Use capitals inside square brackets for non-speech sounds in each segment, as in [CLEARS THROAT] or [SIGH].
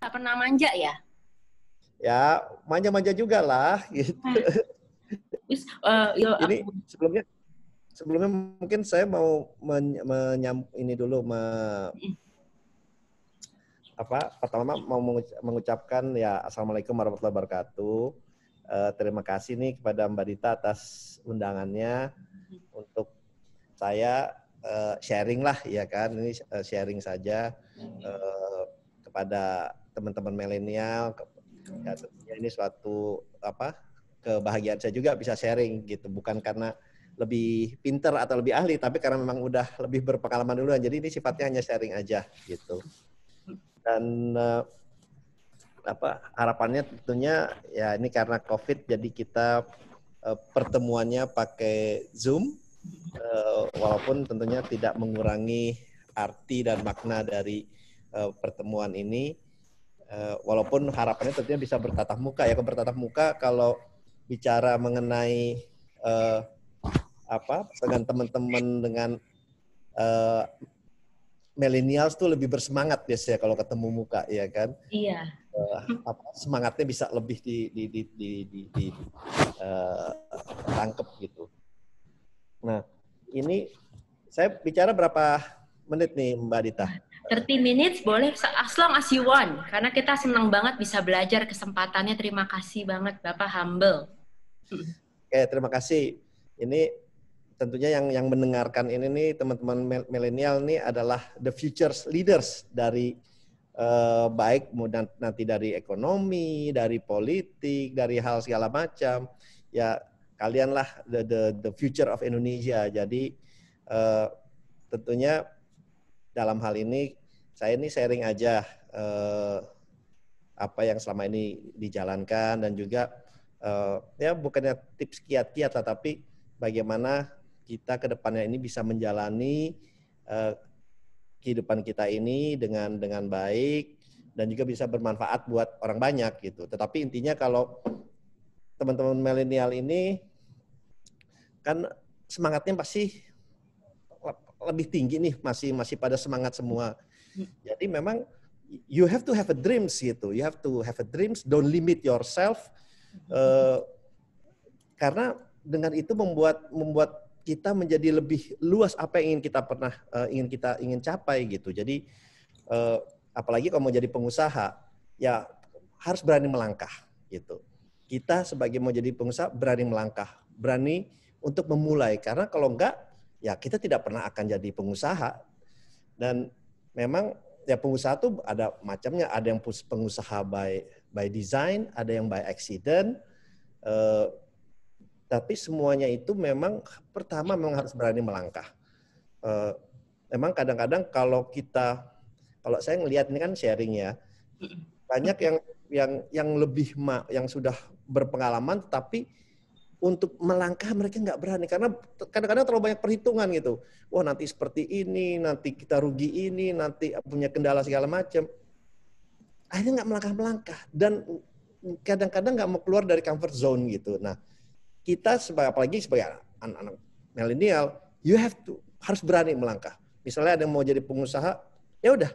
nggak pernah manja ya? Ya, manja-manja juga lah [LAUGHS] gitu. uh, ini sebelumnya sebelumnya mungkin saya mau men, menyam ini dulu me, mm. apa pertama mau mengucapkan ya assalamualaikum warahmatullahi wabarakatuh. Uh, terima kasih nih kepada Mbak Dita atas undangannya mm-hmm. untuk saya uh, sharing lah ya kan ini sharing saja uh, kepada teman-teman milenial ya ini suatu apa kebahagiaan saya juga bisa sharing gitu bukan karena lebih pinter atau lebih ahli tapi karena memang udah lebih berpengalaman duluan jadi ini sifatnya hanya sharing aja gitu dan eh, apa harapannya tentunya ya ini karena covid jadi kita eh, pertemuannya pakai zoom eh, walaupun tentunya tidak mengurangi arti dan makna dari pertemuan ini Eh, walaupun harapannya tentunya bisa bertatap muka ya. Kalau bertatap muka kalau bicara mengenai uh, apa dengan teman-teman dengan uh, eh, milenials tuh lebih bersemangat biasanya kalau ketemu muka ya kan iya uh, apa, semangatnya bisa lebih di di di di, di, di uh, tangkep gitu nah ini saya bicara berapa menit nih mbak Dita 30 minutes boleh as long as you want karena kita senang banget bisa belajar kesempatannya terima kasih banget Bapak humble. Oke, okay, terima kasih. Ini tentunya yang yang mendengarkan ini nih teman-teman milenial nih adalah the future's leaders dari eh, baik nanti dari ekonomi, dari politik, dari hal segala macam. Ya kalianlah the the, the future of Indonesia. Jadi eh, tentunya dalam hal ini saya ini sharing aja uh, apa yang selama ini dijalankan dan juga uh, ya bukannya tips kiat-kiat tapi bagaimana kita kedepannya ini bisa menjalani uh, kehidupan kita ini dengan dengan baik dan juga bisa bermanfaat buat orang banyak gitu. Tetapi intinya kalau teman-teman milenial ini kan semangatnya pasti lebih tinggi nih masih masih pada semangat semua jadi memang you have to have a dreams gitu. You have to have a dreams. Don't limit yourself. Uh, karena dengan itu membuat membuat kita menjadi lebih luas apa yang ingin kita pernah uh, ingin kita ingin capai gitu. Jadi uh, apalagi kalau mau jadi pengusaha ya harus berani melangkah gitu. Kita sebagai mau jadi pengusaha berani melangkah, berani untuk memulai karena kalau enggak ya kita tidak pernah akan jadi pengusaha. Dan memang ya pengusaha tuh ada macamnya, ada yang pengusaha by by design, ada yang by accident. Uh, tapi semuanya itu memang pertama memang harus berani melangkah. Uh, memang kadang-kadang kalau kita kalau saya ngelihat ini kan sharing ya banyak yang yang yang lebih ma, yang sudah berpengalaman tapi untuk melangkah mereka nggak berani karena kadang-kadang terlalu banyak perhitungan gitu. Wah nanti seperti ini, nanti kita rugi ini, nanti punya kendala segala macam. Akhirnya nggak melangkah-melangkah dan kadang-kadang nggak mau keluar dari comfort zone gitu. Nah kita sebagai apalagi sebagai anak-anak milenial, you have to harus berani melangkah. Misalnya ada yang mau jadi pengusaha, ya udah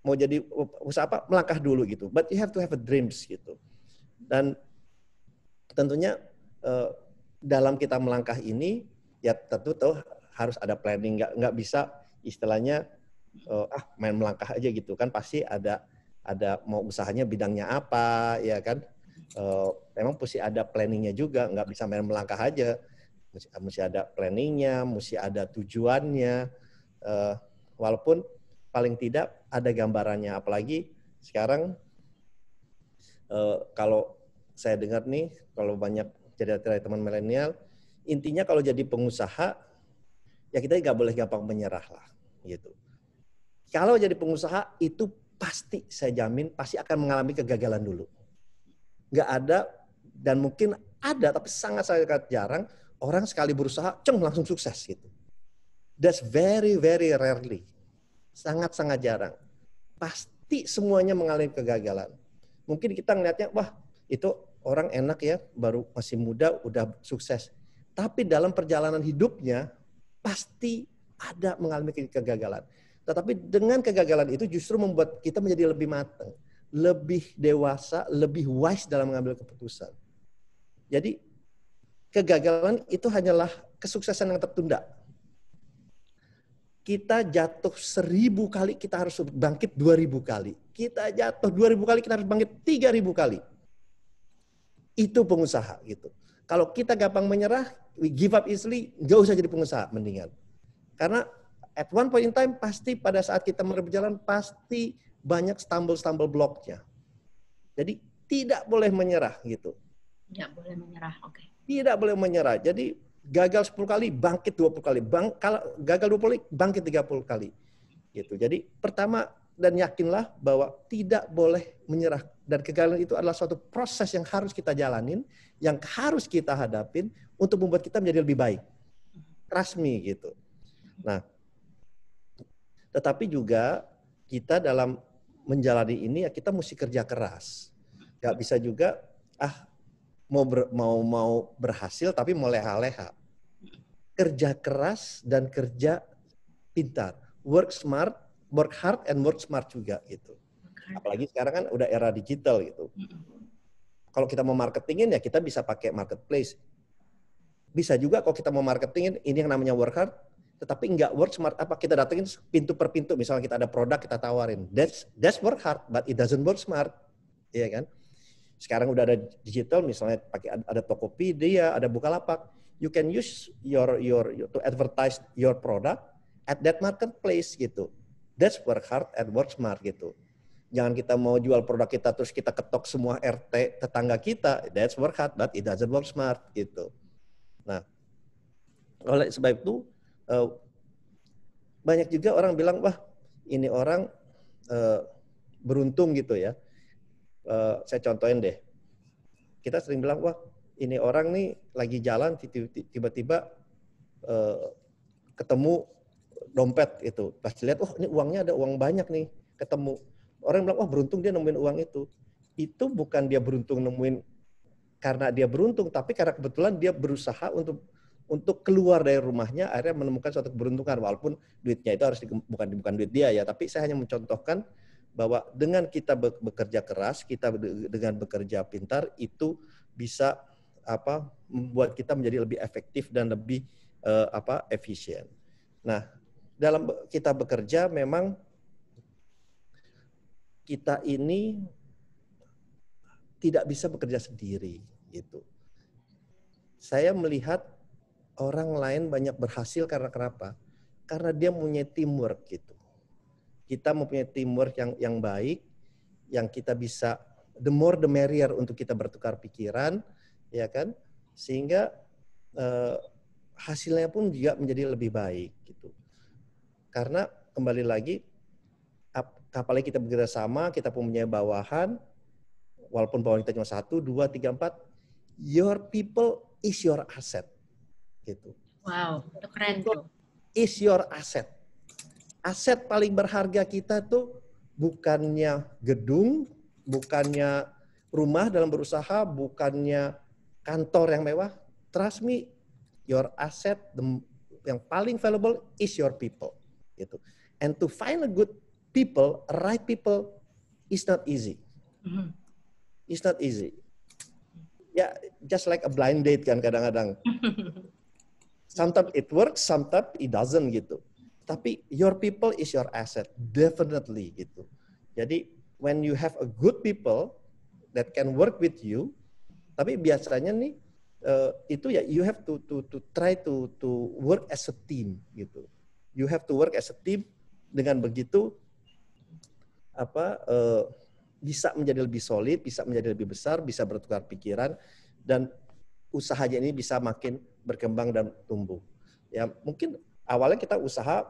mau jadi usaha apa melangkah dulu gitu. But you have to have a dreams gitu. Dan tentunya eh, dalam kita melangkah ini ya tentu tuh harus ada planning nggak nggak bisa istilahnya uh, ah main melangkah aja gitu kan pasti ada ada mau usahanya bidangnya apa ya kan uh, eh, memang mesti ada planningnya juga nggak bisa main melangkah aja mesti, mesti ada planningnya mesti ada tujuannya uh, walaupun paling tidak ada gambarannya apalagi sekarang uh, kalau saya dengar nih kalau banyak jadi teman milenial intinya kalau jadi pengusaha ya kita nggak boleh gampang menyerah lah gitu kalau jadi pengusaha itu pasti saya jamin pasti akan mengalami kegagalan dulu nggak ada dan mungkin ada tapi sangat sangat jarang orang sekali berusaha ceng langsung sukses gitu that's very very rarely sangat sangat jarang pasti semuanya mengalami kegagalan mungkin kita ngelihatnya wah itu orang enak ya baru masih muda udah sukses. Tapi dalam perjalanan hidupnya pasti ada mengalami kegagalan. Tetapi dengan kegagalan itu justru membuat kita menjadi lebih matang, lebih dewasa, lebih wise dalam mengambil keputusan. Jadi kegagalan itu hanyalah kesuksesan yang tertunda. Kita jatuh seribu kali, kita harus bangkit dua ribu kali. Kita jatuh dua ribu kali, kita harus bangkit tiga ribu kali itu pengusaha gitu. Kalau kita gampang menyerah, we give up easily, nggak usah jadi pengusaha mendingan. Karena at one point in time pasti pada saat kita berjalan pasti banyak stumble-stumble bloknya. Jadi tidak boleh menyerah gitu. Tidak boleh menyerah, oke. Okay. Tidak boleh menyerah. Jadi gagal 10 kali, bangkit 20 kali. Bang, kalau gagal 20 kali, bangkit 30 kali. Gitu. Jadi pertama dan yakinlah bahwa tidak boleh menyerah. Dan kegagalan itu adalah suatu proses yang harus kita jalanin, yang harus kita hadapin untuk membuat kita menjadi lebih baik. Rasmi gitu. Nah, tetapi juga kita dalam menjalani ini ya kita mesti kerja keras. Gak bisa juga ah mau ber, mau mau berhasil tapi mau leha-leha. Kerja keras dan kerja pintar. Work smart work hard and work smart juga gitu. Apalagi sekarang kan udah era digital gitu. Kalau kita mau marketingin ya kita bisa pakai marketplace. Bisa juga kalau kita mau marketingin ini yang namanya work hard, tetapi nggak work smart apa kita datengin pintu per pintu misalnya kita ada produk kita tawarin. That's that's work hard but it doesn't work smart. ya kan? Sekarang udah ada digital misalnya pakai ada Tokopedia, ada Bukalapak. You can use your your to advertise your product at that marketplace gitu That's work hard and work smart gitu. Jangan kita mau jual produk kita terus kita ketok semua RT tetangga kita. That's work hard but it doesn't work smart gitu. Nah, oleh sebab itu uh, banyak juga orang bilang wah ini orang uh, beruntung gitu ya. Uh, saya contohin deh. Kita sering bilang wah ini orang nih lagi jalan tiba-tiba uh, ketemu dompet itu. Pas lihat oh ini uangnya ada uang banyak nih, ketemu. Orang bilang, wah oh, beruntung dia nemuin uang itu. Itu bukan dia beruntung nemuin karena dia beruntung, tapi karena kebetulan dia berusaha untuk untuk keluar dari rumahnya akhirnya menemukan suatu keberuntungan walaupun duitnya itu harus di, bukan bukan duit dia ya tapi saya hanya mencontohkan bahwa dengan kita bekerja keras kita dengan bekerja pintar itu bisa apa membuat kita menjadi lebih efektif dan lebih uh, apa efisien. Nah, dalam kita bekerja memang kita ini tidak bisa bekerja sendiri gitu. Saya melihat orang lain banyak berhasil karena kenapa? Karena dia punya teamwork gitu. Kita mempunyai teamwork yang yang baik, yang kita bisa the more the merrier untuk kita bertukar pikiran, ya kan? Sehingga eh, hasilnya pun juga menjadi lebih baik gitu. Karena kembali lagi, kapalnya kita bekerja sama, kita punya bawahan, walaupun bawahan kita cuma satu, dua, tiga, empat, your people is your asset. Gitu. Wow, itu keren tuh. Is your asset. Aset paling berharga kita tuh bukannya gedung, bukannya rumah dalam berusaha, bukannya kantor yang mewah. Trust me, your asset the, yang paling valuable is your people gitu. And to find a good people, right people is not easy. Mm-hmm. It's not easy. Ya, yeah, just like a blind date kan kadang-kadang. [LAUGHS] Sometimes it works, sometimes it doesn't gitu. Tapi your people is your asset, definitely gitu. Jadi when you have a good people that can work with you, tapi biasanya nih uh, itu ya you have to to to try to to work as a team gitu you have to work as a team dengan begitu apa uh, bisa menjadi lebih solid, bisa menjadi lebih besar, bisa bertukar pikiran dan usahanya ini bisa makin berkembang dan tumbuh. Ya, mungkin awalnya kita usaha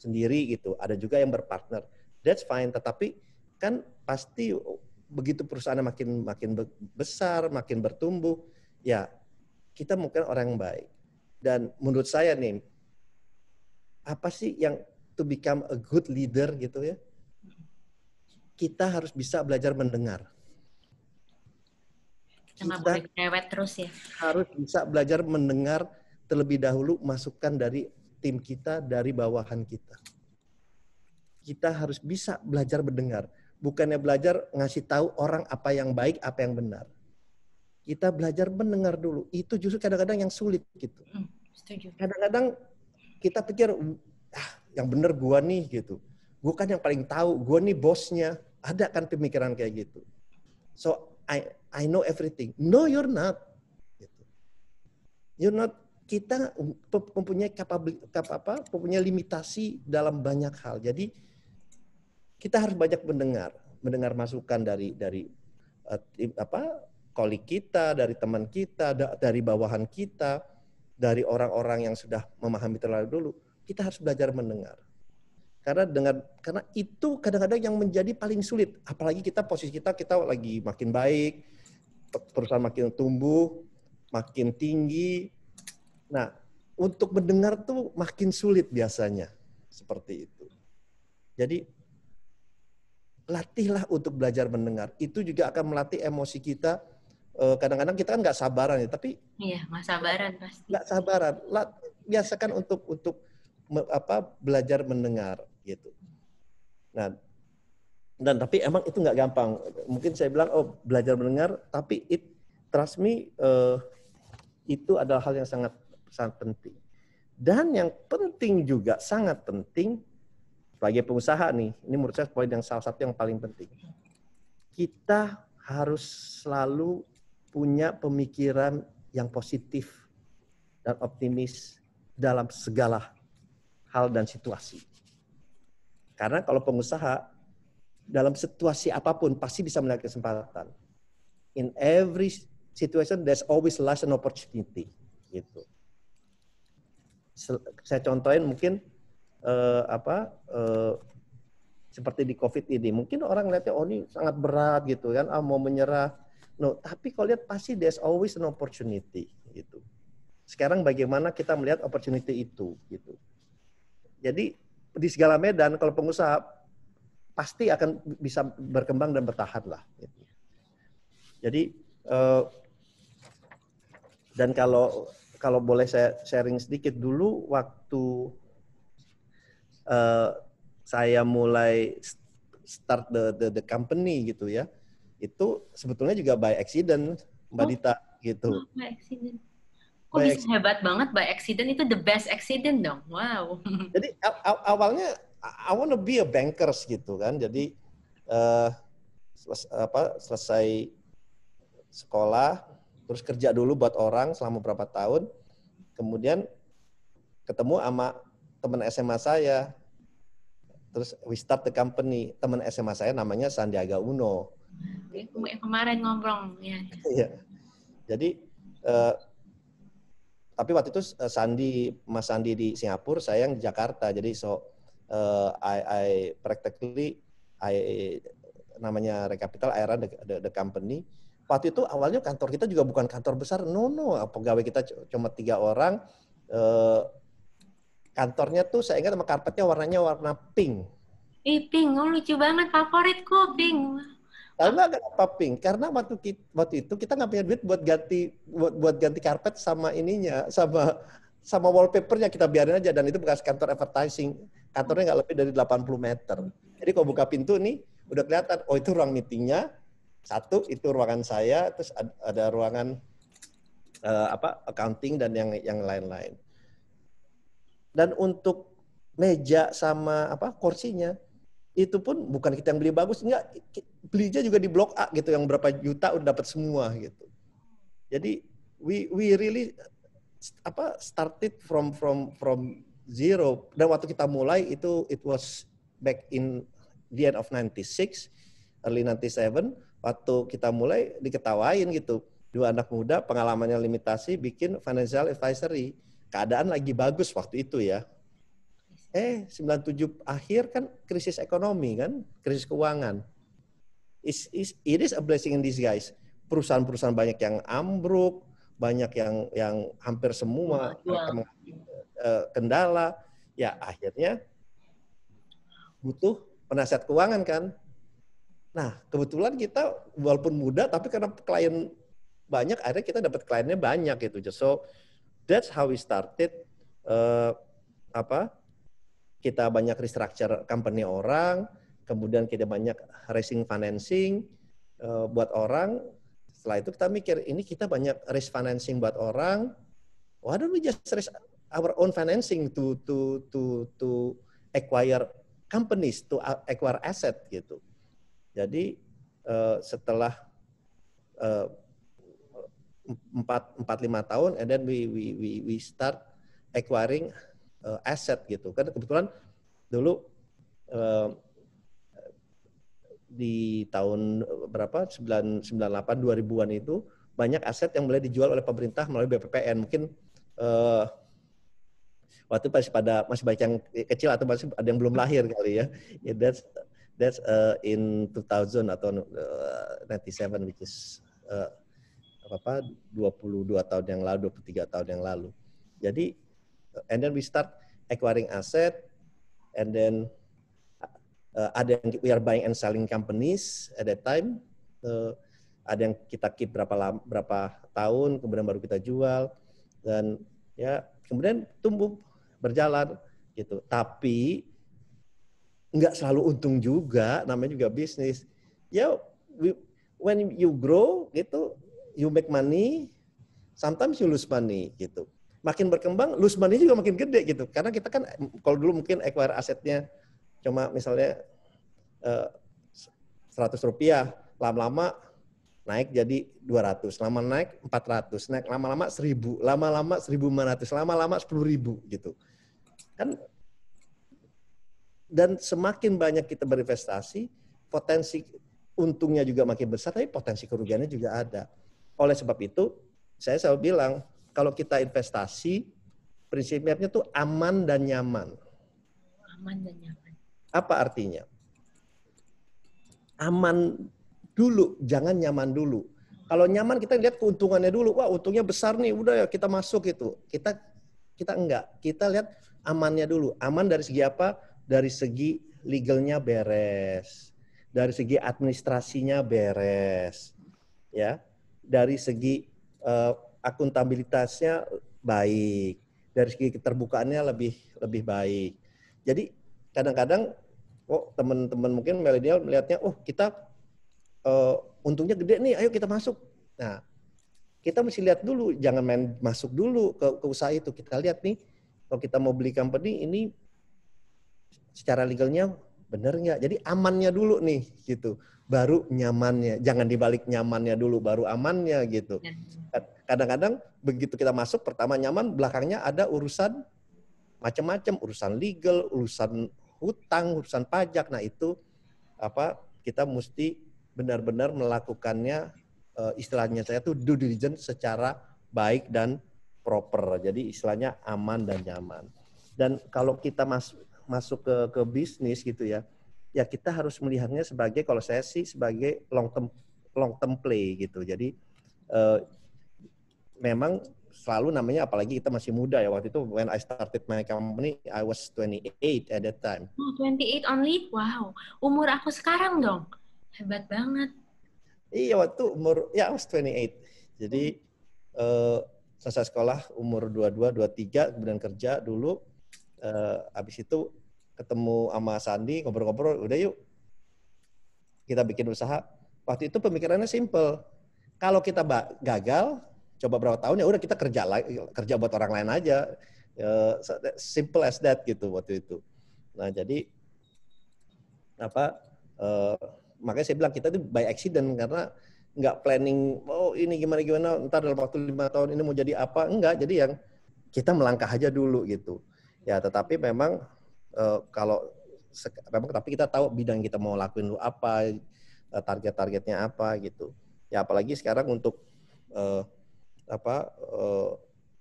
sendiri gitu, ada juga yang berpartner. That's fine, tetapi kan pasti begitu perusahaan makin makin besar, makin bertumbuh, ya kita mungkin orang yang baik. Dan menurut saya nih, apa sih yang to become a good leader gitu ya? Kita harus bisa belajar mendengar. Kita terus ya. Harus bisa belajar mendengar terlebih dahulu masukan dari tim kita, dari bawahan kita. Kita harus bisa belajar mendengar. Bukannya belajar ngasih tahu orang apa yang baik, apa yang benar. Kita belajar mendengar dulu. Itu justru kadang-kadang yang sulit gitu. Hmm, kadang-kadang kita pikir hmm, ah, yang bener gua nih gitu. Gua kan yang paling tahu, gua nih bosnya. Ada kan pemikiran kayak gitu. So I I know everything. No, you're not. Gitu. You're not. Kita um, mempunyai kapabil, apa, mempunyai limitasi dalam banyak hal. Jadi kita harus banyak mendengar, mendengar masukan dari dari uh, apa kolik kita, dari teman kita, da, dari bawahan kita dari orang-orang yang sudah memahami terlalu dulu, kita harus belajar mendengar. Karena dengan karena itu kadang-kadang yang menjadi paling sulit, apalagi kita posisi kita kita lagi makin baik, perusahaan makin tumbuh, makin tinggi. Nah, untuk mendengar tuh makin sulit biasanya seperti itu. Jadi latihlah untuk belajar mendengar. Itu juga akan melatih emosi kita Eh, kadang-kadang kita kan nggak sabaran ya, tapi iya nggak sabaran pasti nggak sabaran. Lah, biasakan untuk untuk me, apa belajar mendengar gitu. Nah, dan tapi emang itu nggak gampang. Mungkin saya bilang oh belajar mendengar, tapi it trust me uh, itu adalah hal yang sangat sangat penting. Dan yang penting juga sangat penting sebagai pengusaha nih, ini menurut saya poin yang salah satu yang paling penting. Kita harus selalu punya pemikiran yang positif dan optimis dalam segala hal dan situasi. Karena kalau pengusaha dalam situasi apapun pasti bisa melihat kesempatan. In every situation there's always less an opportunity gitu. Saya contohin mungkin uh, apa uh, seperti di COVID ini, mungkin orang lihatnya oh ini sangat berat gitu kan, ah mau menyerah, No, tapi kalau lihat pasti there's always an opportunity gitu. Sekarang bagaimana kita melihat opportunity itu gitu. Jadi di segala medan kalau pengusaha pasti akan bisa berkembang dan bertahan lah. Gitu. Jadi uh, dan kalau kalau boleh saya sharing sedikit dulu waktu uh, saya mulai start the, the the company gitu ya itu sebetulnya juga by accident Mbak oh, Dita gitu. Oh, by accident. Kok bisa accident. hebat banget by accident itu the best accident dong. Wow. [LAUGHS] Jadi aw awalnya I wanna be a banker gitu kan. Jadi uh, seles apa selesai sekolah terus kerja dulu buat orang selama berapa tahun. Kemudian ketemu sama teman SMA saya. Terus we start the company. Teman SMA saya namanya Sandiaga Uno yang kemarin ngobrol, ya. [LAUGHS] Iya. Jadi eh, tapi waktu itu eh, Sandi Mas Sandi di Singapura, saya yang di Jakarta. Jadi so uh, I, I practically I namanya recapital I the, the, the company. Waktu itu awalnya kantor kita juga bukan kantor besar. No no, pegawai kita cuma tiga orang. Uh, kantornya tuh saya ingat sama karpetnya warnanya warna pink. Ih, pink. Oh, lucu banget. Favoritku pink. Karena kenapa pink? Karena waktu kita, waktu itu kita nggak punya duit buat ganti buat, buat ganti karpet sama ininya sama sama wallpapernya kita biarin aja dan itu bekas kantor advertising. Kantornya nggak lebih dari 80 meter. Jadi kalau buka pintu nih udah kelihatan oh itu ruang meetingnya satu itu ruangan saya terus ada, ada ruangan uh, apa accounting dan yang yang lain-lain. Dan untuk meja sama apa kursinya itu pun bukan kita yang beli bagus enggak belinya juga di blok A gitu yang berapa juta udah dapat semua gitu. Jadi we we really apa started from from from zero dan waktu kita mulai itu it was back in the end of 96 early 97 waktu kita mulai diketawain gitu dua anak muda pengalamannya limitasi bikin financial advisory keadaan lagi bagus waktu itu ya eh 97 akhir kan krisis ekonomi kan krisis keuangan is is it is a blessing in disguise. Perusahaan-perusahaan banyak yang ambruk, banyak yang yang hampir semua uh, kendala, ya akhirnya butuh penasihat keuangan kan. Nah, kebetulan kita walaupun muda tapi karena klien banyak akhirnya kita dapat kliennya banyak gitu. So that's how we started uh, apa? Kita banyak restructure company orang, kemudian kita banyak raising financing uh, buat orang. Setelah itu kita mikir, ini kita banyak raise financing buat orang. Why don't we just raise our own financing to to to to acquire companies, to acquire asset gitu. Jadi uh, setelah eh, empat empat lima tahun and then we we we we start acquiring uh, asset gitu Karena kebetulan dulu uh, di tahun eh, berapa 98 2000-an itu banyak aset yang mulai dijual oleh pemerintah melalui BPPN. Mungkin uh, waktu itu masih pada masih banyak yang kecil atau masih ada yang belum lahir kali ya. Yeah, that's that's uh, in 2000 atau uh, 97 which is uh, apa 22 tahun yang lalu, 23 tahun yang lalu. Jadi and then we start acquiring asset and then uh, ada yang we are buying and selling companies at that time uh, ada yang kita keep berapa lama, berapa tahun kemudian baru kita jual dan ya kemudian tumbuh berjalan gitu tapi nggak selalu untung juga namanya juga bisnis ya we, when you grow gitu you make money sometimes you lose money gitu makin berkembang lose money juga makin gede gitu karena kita kan kalau dulu mungkin acquire asetnya cuma misalnya eh, seratus rupiah lama-lama naik jadi 200, lama naik 400, naik lama-lama 1000, lama-lama 1500, lama-lama 10000 gitu. Kan dan semakin banyak kita berinvestasi, potensi untungnya juga makin besar, tapi potensi kerugiannya juga ada. Oleh sebab itu, saya selalu bilang, kalau kita investasi, prinsipnya tuh aman dan nyaman. Aman dan nyaman. Apa artinya? Aman dulu, jangan nyaman dulu. Kalau nyaman kita lihat keuntungannya dulu. Wah, untungnya besar nih, udah ya kita masuk itu. Kita kita enggak. Kita lihat amannya dulu. Aman dari segi apa? Dari segi legalnya beres. Dari segi administrasinya beres. Ya. Dari segi uh, akuntabilitasnya baik. Dari segi keterbukaannya lebih lebih baik. Jadi kadang-kadang oh teman-teman mungkin milenial melihatnya oh kita uh, untungnya gede nih ayo kita masuk nah kita mesti lihat dulu jangan main masuk dulu ke, ke usaha itu kita lihat nih kalau kita mau beli company ini secara legalnya benar nggak jadi amannya dulu nih gitu baru nyamannya jangan dibalik nyamannya dulu baru amannya gitu iya. kadang-kadang begitu kita masuk pertama nyaman belakangnya ada urusan macam-macam urusan legal urusan hutang, urusan pajak. Nah, itu apa kita mesti benar-benar melakukannya eh, istilahnya saya tuh due diligence secara baik dan proper. Jadi istilahnya aman dan nyaman. Dan kalau kita masuk masuk ke ke bisnis gitu ya, ya kita harus melihatnya sebagai kalau saya sih sebagai long term long term play gitu. Jadi eh, memang selalu namanya apalagi kita masih muda ya waktu itu when I started my company I was 28 at that time. Oh, 28 only? Wow. Umur aku sekarang dong. Hebat banget. Iya waktu umur ya I was 28. Jadi hmm. uh, selesai sekolah umur 22 23 kemudian kerja dulu uh, habis itu ketemu sama Sandi ngobrol-ngobrol udah yuk kita bikin usaha. Waktu itu pemikirannya simple. Kalau kita gagal, coba berapa tahun ya udah kita kerja kerja buat orang lain aja ya, simple as that gitu waktu itu nah jadi apa eh, makanya saya bilang kita itu by accident karena nggak planning oh ini gimana gimana ntar dalam waktu lima tahun ini mau jadi apa enggak jadi yang kita melangkah aja dulu gitu ya tetapi memang eh, kalau memang tapi kita tahu bidang kita mau lakuin dulu apa eh, target-targetnya apa gitu ya apalagi sekarang untuk apa eh,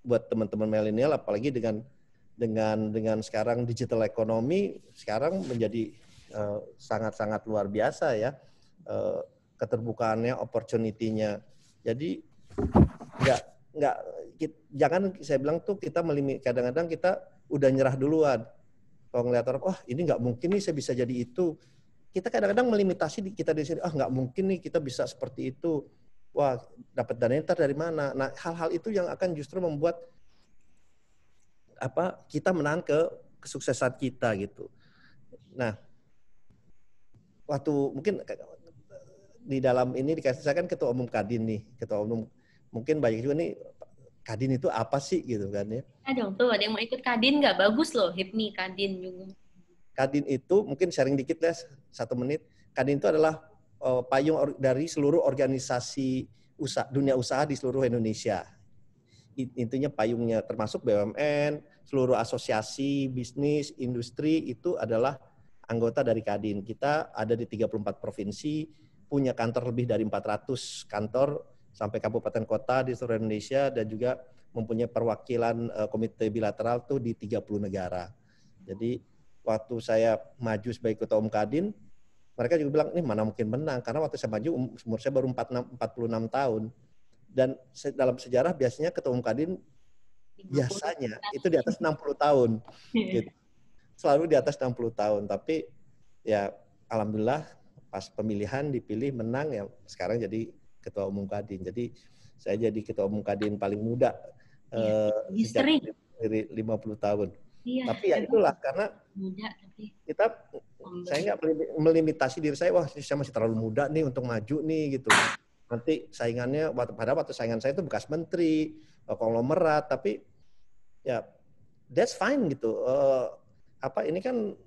buat teman-teman milenial apalagi dengan dengan dengan sekarang digital ekonomi sekarang menjadi eh, sangat-sangat luar biasa ya eh, keterbukaannya opportunity-nya jadi nggak nggak jangan saya bilang tuh kita melimit kadang-kadang kita udah nyerah duluan kalau ngeliat orang oh ini nggak mungkin nih saya bisa jadi itu kita kadang-kadang melimitasi kita di sini ah oh, nggak mungkin nih kita bisa seperti itu wah dapat dana ntar dari mana. Nah hal-hal itu yang akan justru membuat apa kita menang ke kesuksesan kita gitu. Nah waktu mungkin eh, di dalam ini dikasih saya kan ketua umum Kadin nih, ketua umum mungkin banyak juga nih Kadin itu apa sih gitu kan ya? Ada tuh ada yang mau ikut Kadin nggak bagus loh HIPMI Kadin juga. Gitu. Kadin itu mungkin sharing dikit lah satu menit. Kadin itu adalah Eh, payung dari seluruh organisasi usaha, dunia usaha di seluruh Indonesia. Intinya payungnya termasuk BUMN, seluruh asosiasi bisnis, industri itu adalah anggota dari Kadin. Kita ada di 34 provinsi, punya kantor lebih dari 400 kantor sampai kabupaten kota di seluruh Indonesia dan juga mempunyai perwakilan eh, komite bilateral tuh di 30 negara. Jadi waktu saya maju sebagai ketua umum Kadin, mereka juga bilang ini mana mungkin menang karena waktu saya maju um, umur saya baru 46, 46 tahun dan dalam sejarah biasanya ketua umum kadin biasanya itu di atas 60 tahun iya. gitu. selalu di atas 60 tahun tapi ya alhamdulillah pas pemilihan dipilih menang ya sekarang jadi ketua umum kadin jadi saya jadi ketua umum kadin paling muda ya, eh, sejak 50 tahun Iya, tapi ya itulah karena muda, tapi kita muda. saya nggak melimitasi diri saya wah saya masih terlalu muda nih untuk maju nih gitu nanti saingannya pada waktu saingan saya itu bekas menteri eh, konglomerat tapi ya that's fine gitu uh, apa ini kan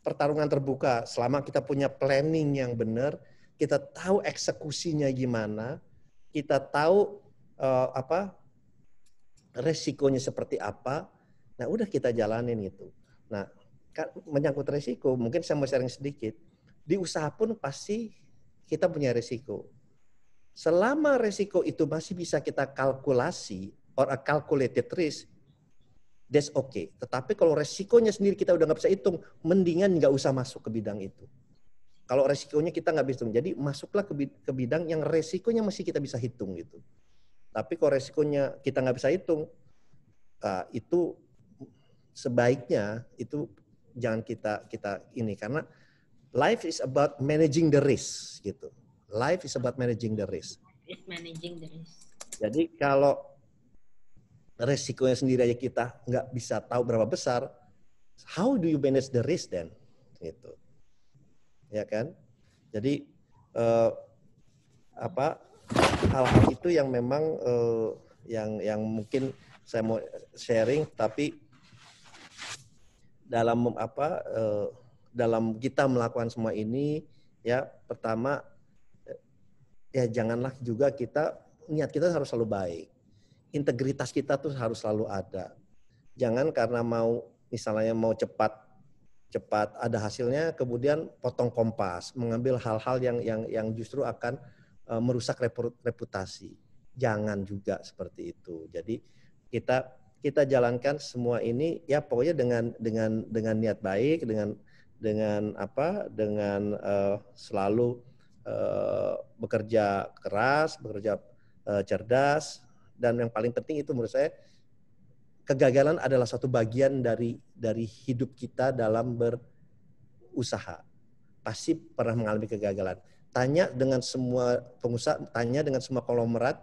pertarungan terbuka selama kita punya planning yang benar kita tahu eksekusinya gimana kita tahu uh, apa resikonya seperti apa Nah, udah kita jalanin itu, Nah, kan menyangkut resiko, mungkin saya mau sharing sedikit. Di usaha pun pasti kita punya resiko. Selama resiko itu masih bisa kita kalkulasi or a calculated risk, that's okay. Tetapi kalau resikonya sendiri kita udah nggak bisa hitung, mendingan nggak usah masuk ke bidang itu. Kalau resikonya kita nggak bisa hitung, jadi masuklah ke bidang yang resikonya masih kita bisa hitung gitu. Tapi kalau resikonya kita nggak bisa hitung, ah, itu sebaiknya itu jangan kita kita ini karena life is about managing the risk gitu. Life is about managing the risk. Is managing the risk. Jadi kalau resikonya sendiri aja kita nggak bisa tahu berapa besar, how do you manage the risk then? Gitu. Ya kan? Jadi uh, apa hal-hal itu yang memang uh, yang yang mungkin saya mau sharing tapi dalam apa uh, dalam kita melakukan semua ini ya pertama eh, ya janganlah juga kita niat kita harus selalu baik integritas kita tuh harus selalu ada jangan karena mau misalnya mau cepat cepat ada hasilnya kemudian potong kompas mengambil hal-hal yang yang yang justru akan uh, merusak reputasi jangan juga seperti itu jadi kita kita jalankan semua ini ya pokoknya dengan dengan dengan niat baik dengan dengan apa dengan uh, selalu uh, bekerja keras bekerja uh, cerdas dan yang paling penting itu menurut saya kegagalan adalah satu bagian dari dari hidup kita dalam berusaha pasti pernah mengalami kegagalan tanya dengan semua pengusaha tanya dengan semua kolomerat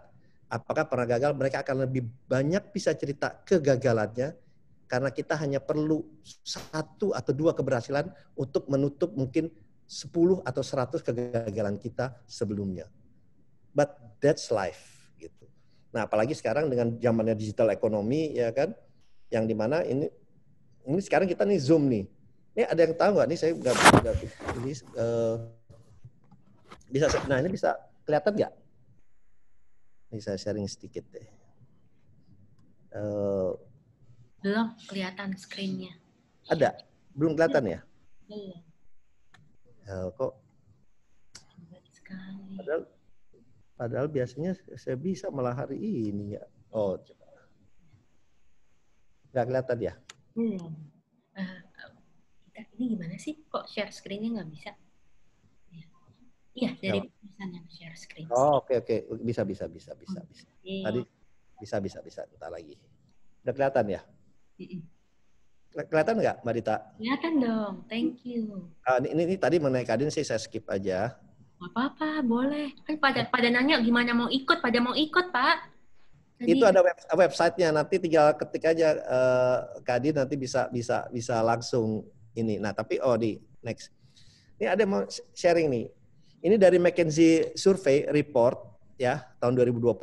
apakah pernah gagal, mereka akan lebih banyak bisa cerita kegagalannya karena kita hanya perlu satu atau dua keberhasilan untuk menutup mungkin 10 atau 100 kegagalan kita sebelumnya. But that's life gitu. Nah, apalagi sekarang dengan zamannya digital ekonomi ya kan yang dimana ini ini sekarang kita nih Zoom nih. Ini ada yang tahu nggak nih saya nggak ini uh, bisa nah ini bisa kelihatan nggak ini saya sharing sedikit deh. Eh, belum kelihatan screen-nya. Ada? Belum kelihatan ya? Belum. Uh, kok? sekali. Padahal, padahal biasanya saya bisa malah hari ini ya. Oh, coba. Nggak kelihatan ya? Belum. Uh, ini gimana sih? Kok share screen-nya nggak bisa? Iya, dari no. yang share screen. Oh, oke okay, oke. Okay. Bisa bisa bisa bisa okay. Oh, bisa. Iya. Tadi bisa bisa bisa entar lagi. Udah kelihatan ya? mm Kelihatan nggak, Mbak Dita? Kelihatan dong. Thank you. Uh, ah, ini, ini, ini tadi mengenai Kadin sih saya skip aja. Gak apa-apa, boleh. Kan pada eh. pada nanya gimana mau ikut, pada mau ikut, Pak. Jadi, itu ada web, nya nanti tinggal ketik aja uh, eh, Kadin nanti bisa bisa bisa langsung ini. Nah, tapi oh di next. Ini ada mau sharing nih. Ini dari McKinsey Survey Report ya tahun 2020.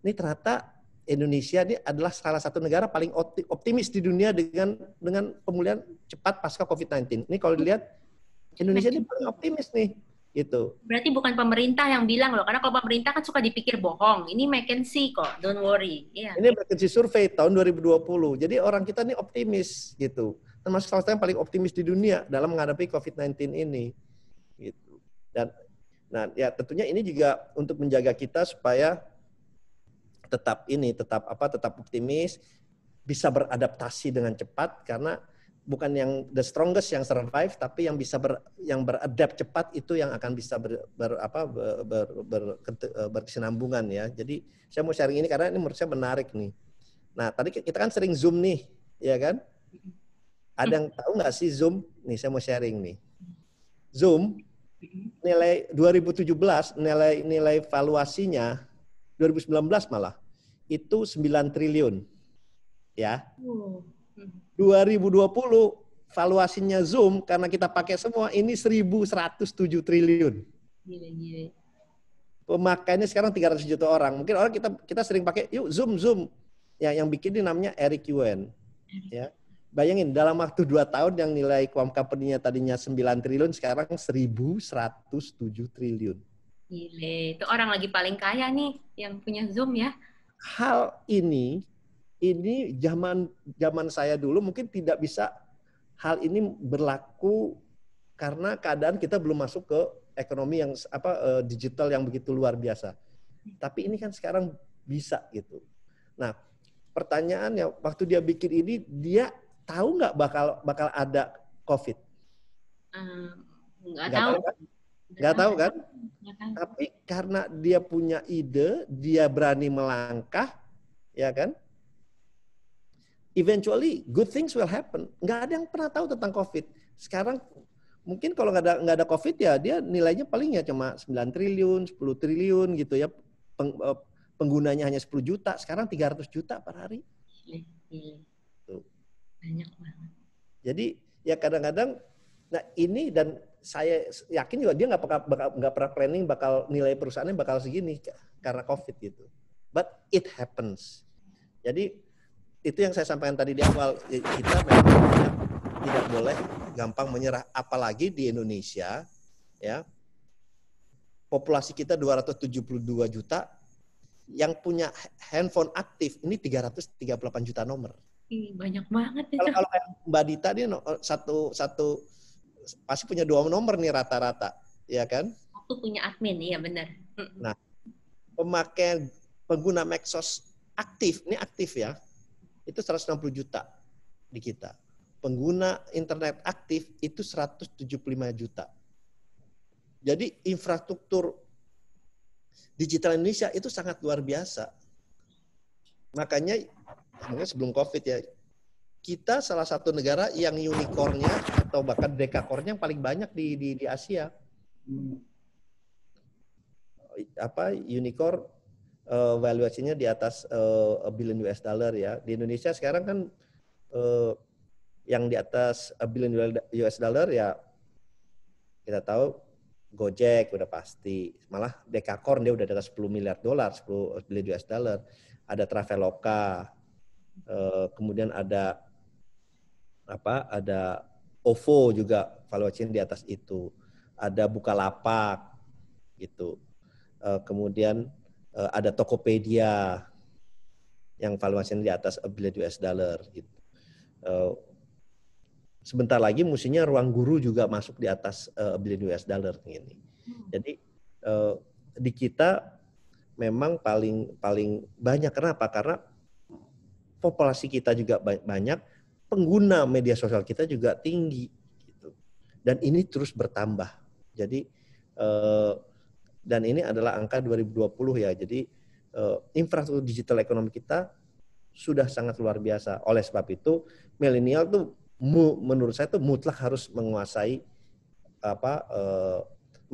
Ini ternyata Indonesia ini adalah salah satu negara paling optimis di dunia dengan dengan pemulihan cepat pasca COVID-19. Ini kalau dilihat Indonesia ini paling optimis nih gitu. Berarti bukan pemerintah yang bilang loh, karena kalau pemerintah kan suka dipikir bohong. Ini McKinsey kok, don't worry. Yeah. Ini McKinsey survei tahun 2020. Jadi orang kita ini optimis gitu. Termasuk salah satu yang paling optimis di dunia dalam menghadapi COVID-19 ini. Gitu. Dan Nah, ya tentunya ini juga untuk menjaga kita supaya tetap ini, tetap apa, tetap optimis, bisa beradaptasi dengan cepat karena bukan yang the strongest yang survive, tapi yang bisa ber, yang beradapt cepat itu yang akan bisa ber, ber apa ber, ber, ber, eh, berkesinambungan ya. Jadi saya mau sharing ini karena ini menurut saya menarik nih. Nah, tadi kita kan sering zoom nih, ya kan? Ada yang tahu nggak sih zoom? Nih saya mau sharing nih. Zoom nilai 2017 nilai nilai valuasinya 2019 malah itu 9 triliun. Ya. 2020 valuasinya Zoom karena kita pakai semua ini 1107 triliun. Pemakainya sekarang 300 juta orang. Mungkin orang kita kita sering pakai yuk Zoom Zoom. Ya yang bikin ini namanya Eric Yuan Ya. Bayangin dalam waktu dua tahun yang nilai Quam company-nya tadinya 9 triliun sekarang 1107 triliun. Gile, itu orang lagi paling kaya nih yang punya Zoom ya. Hal ini ini zaman zaman saya dulu mungkin tidak bisa hal ini berlaku karena keadaan kita belum masuk ke ekonomi yang apa eh, digital yang begitu luar biasa. Tapi ini kan sekarang bisa gitu. Nah, pertanyaannya waktu dia bikin ini dia tahu nggak bakal bakal ada COVID? Um, nggak tahu. Kan? Nggak tahu kan? Tapi karena dia punya ide, dia berani melangkah, ya kan? Eventually, good things will happen. Nggak ada yang pernah tahu tentang COVID. Sekarang mungkin kalau nggak ada nggak ada COVID ya dia nilainya paling ya cuma 9 triliun, 10 triliun gitu ya. Peng, eh, penggunanya hanya 10 juta, sekarang 300 juta per hari. Iya, iya. Banyak banget. Jadi ya kadang-kadang nah ini dan saya yakin juga dia nggak pernah nggak pernah planning bakal nilai perusahaannya bakal segini karena covid gitu. But it happens. Jadi itu yang saya sampaikan tadi di awal ya, kita memang tidak, tidak boleh gampang menyerah apalagi di Indonesia ya populasi kita 272 juta yang punya handphone aktif ini 338 juta nomor banyak banget ya. Kalau, kalau kayak Mbak Dita dia eh, satu satu pasti punya dua nomor nih rata-rata, ya kan? Aku punya admin, iya benar. Nah, pemakai pengguna Microsoft aktif, ini aktif ya, itu 160 juta di kita. Pengguna internet aktif itu 175 juta. Jadi infrastruktur digital Indonesia itu sangat luar biasa. Makanya sebelum COVID ya, kita salah satu negara yang unicornnya atau bahkan dekakornya yang paling banyak di di, di Asia. Apa unicorn uh, valuasinya di atas uh, billion US dollar ya. Di Indonesia sekarang kan uh, yang di atas billion US dollar ya kita tahu Gojek udah pasti. Malah Dekakorn dia udah ada atas 10 miliar dolar, 10 billion US dollar. Ada Traveloka, Eh, kemudian ada apa? Ada OVO juga valuasinya di atas itu. Ada Bukalapak gitu. Eh, kemudian eh, ada Tokopedia yang valuasinya di atas a billion US dollar gitu. sebentar lagi musinya ruang guru juga masuk di atas uh, billion US dollar ini. Hmm. Jadi di kita memang paling paling banyak kenapa? Karena populasi kita juga banyak, pengguna media sosial kita juga tinggi gitu. Dan ini terus bertambah. Jadi eh, dan ini adalah angka 2020 ya. Jadi eh, infrastruktur digital ekonomi kita sudah sangat luar biasa. Oleh sebab itu milenial tuh menurut saya tuh mutlak harus menguasai apa eh,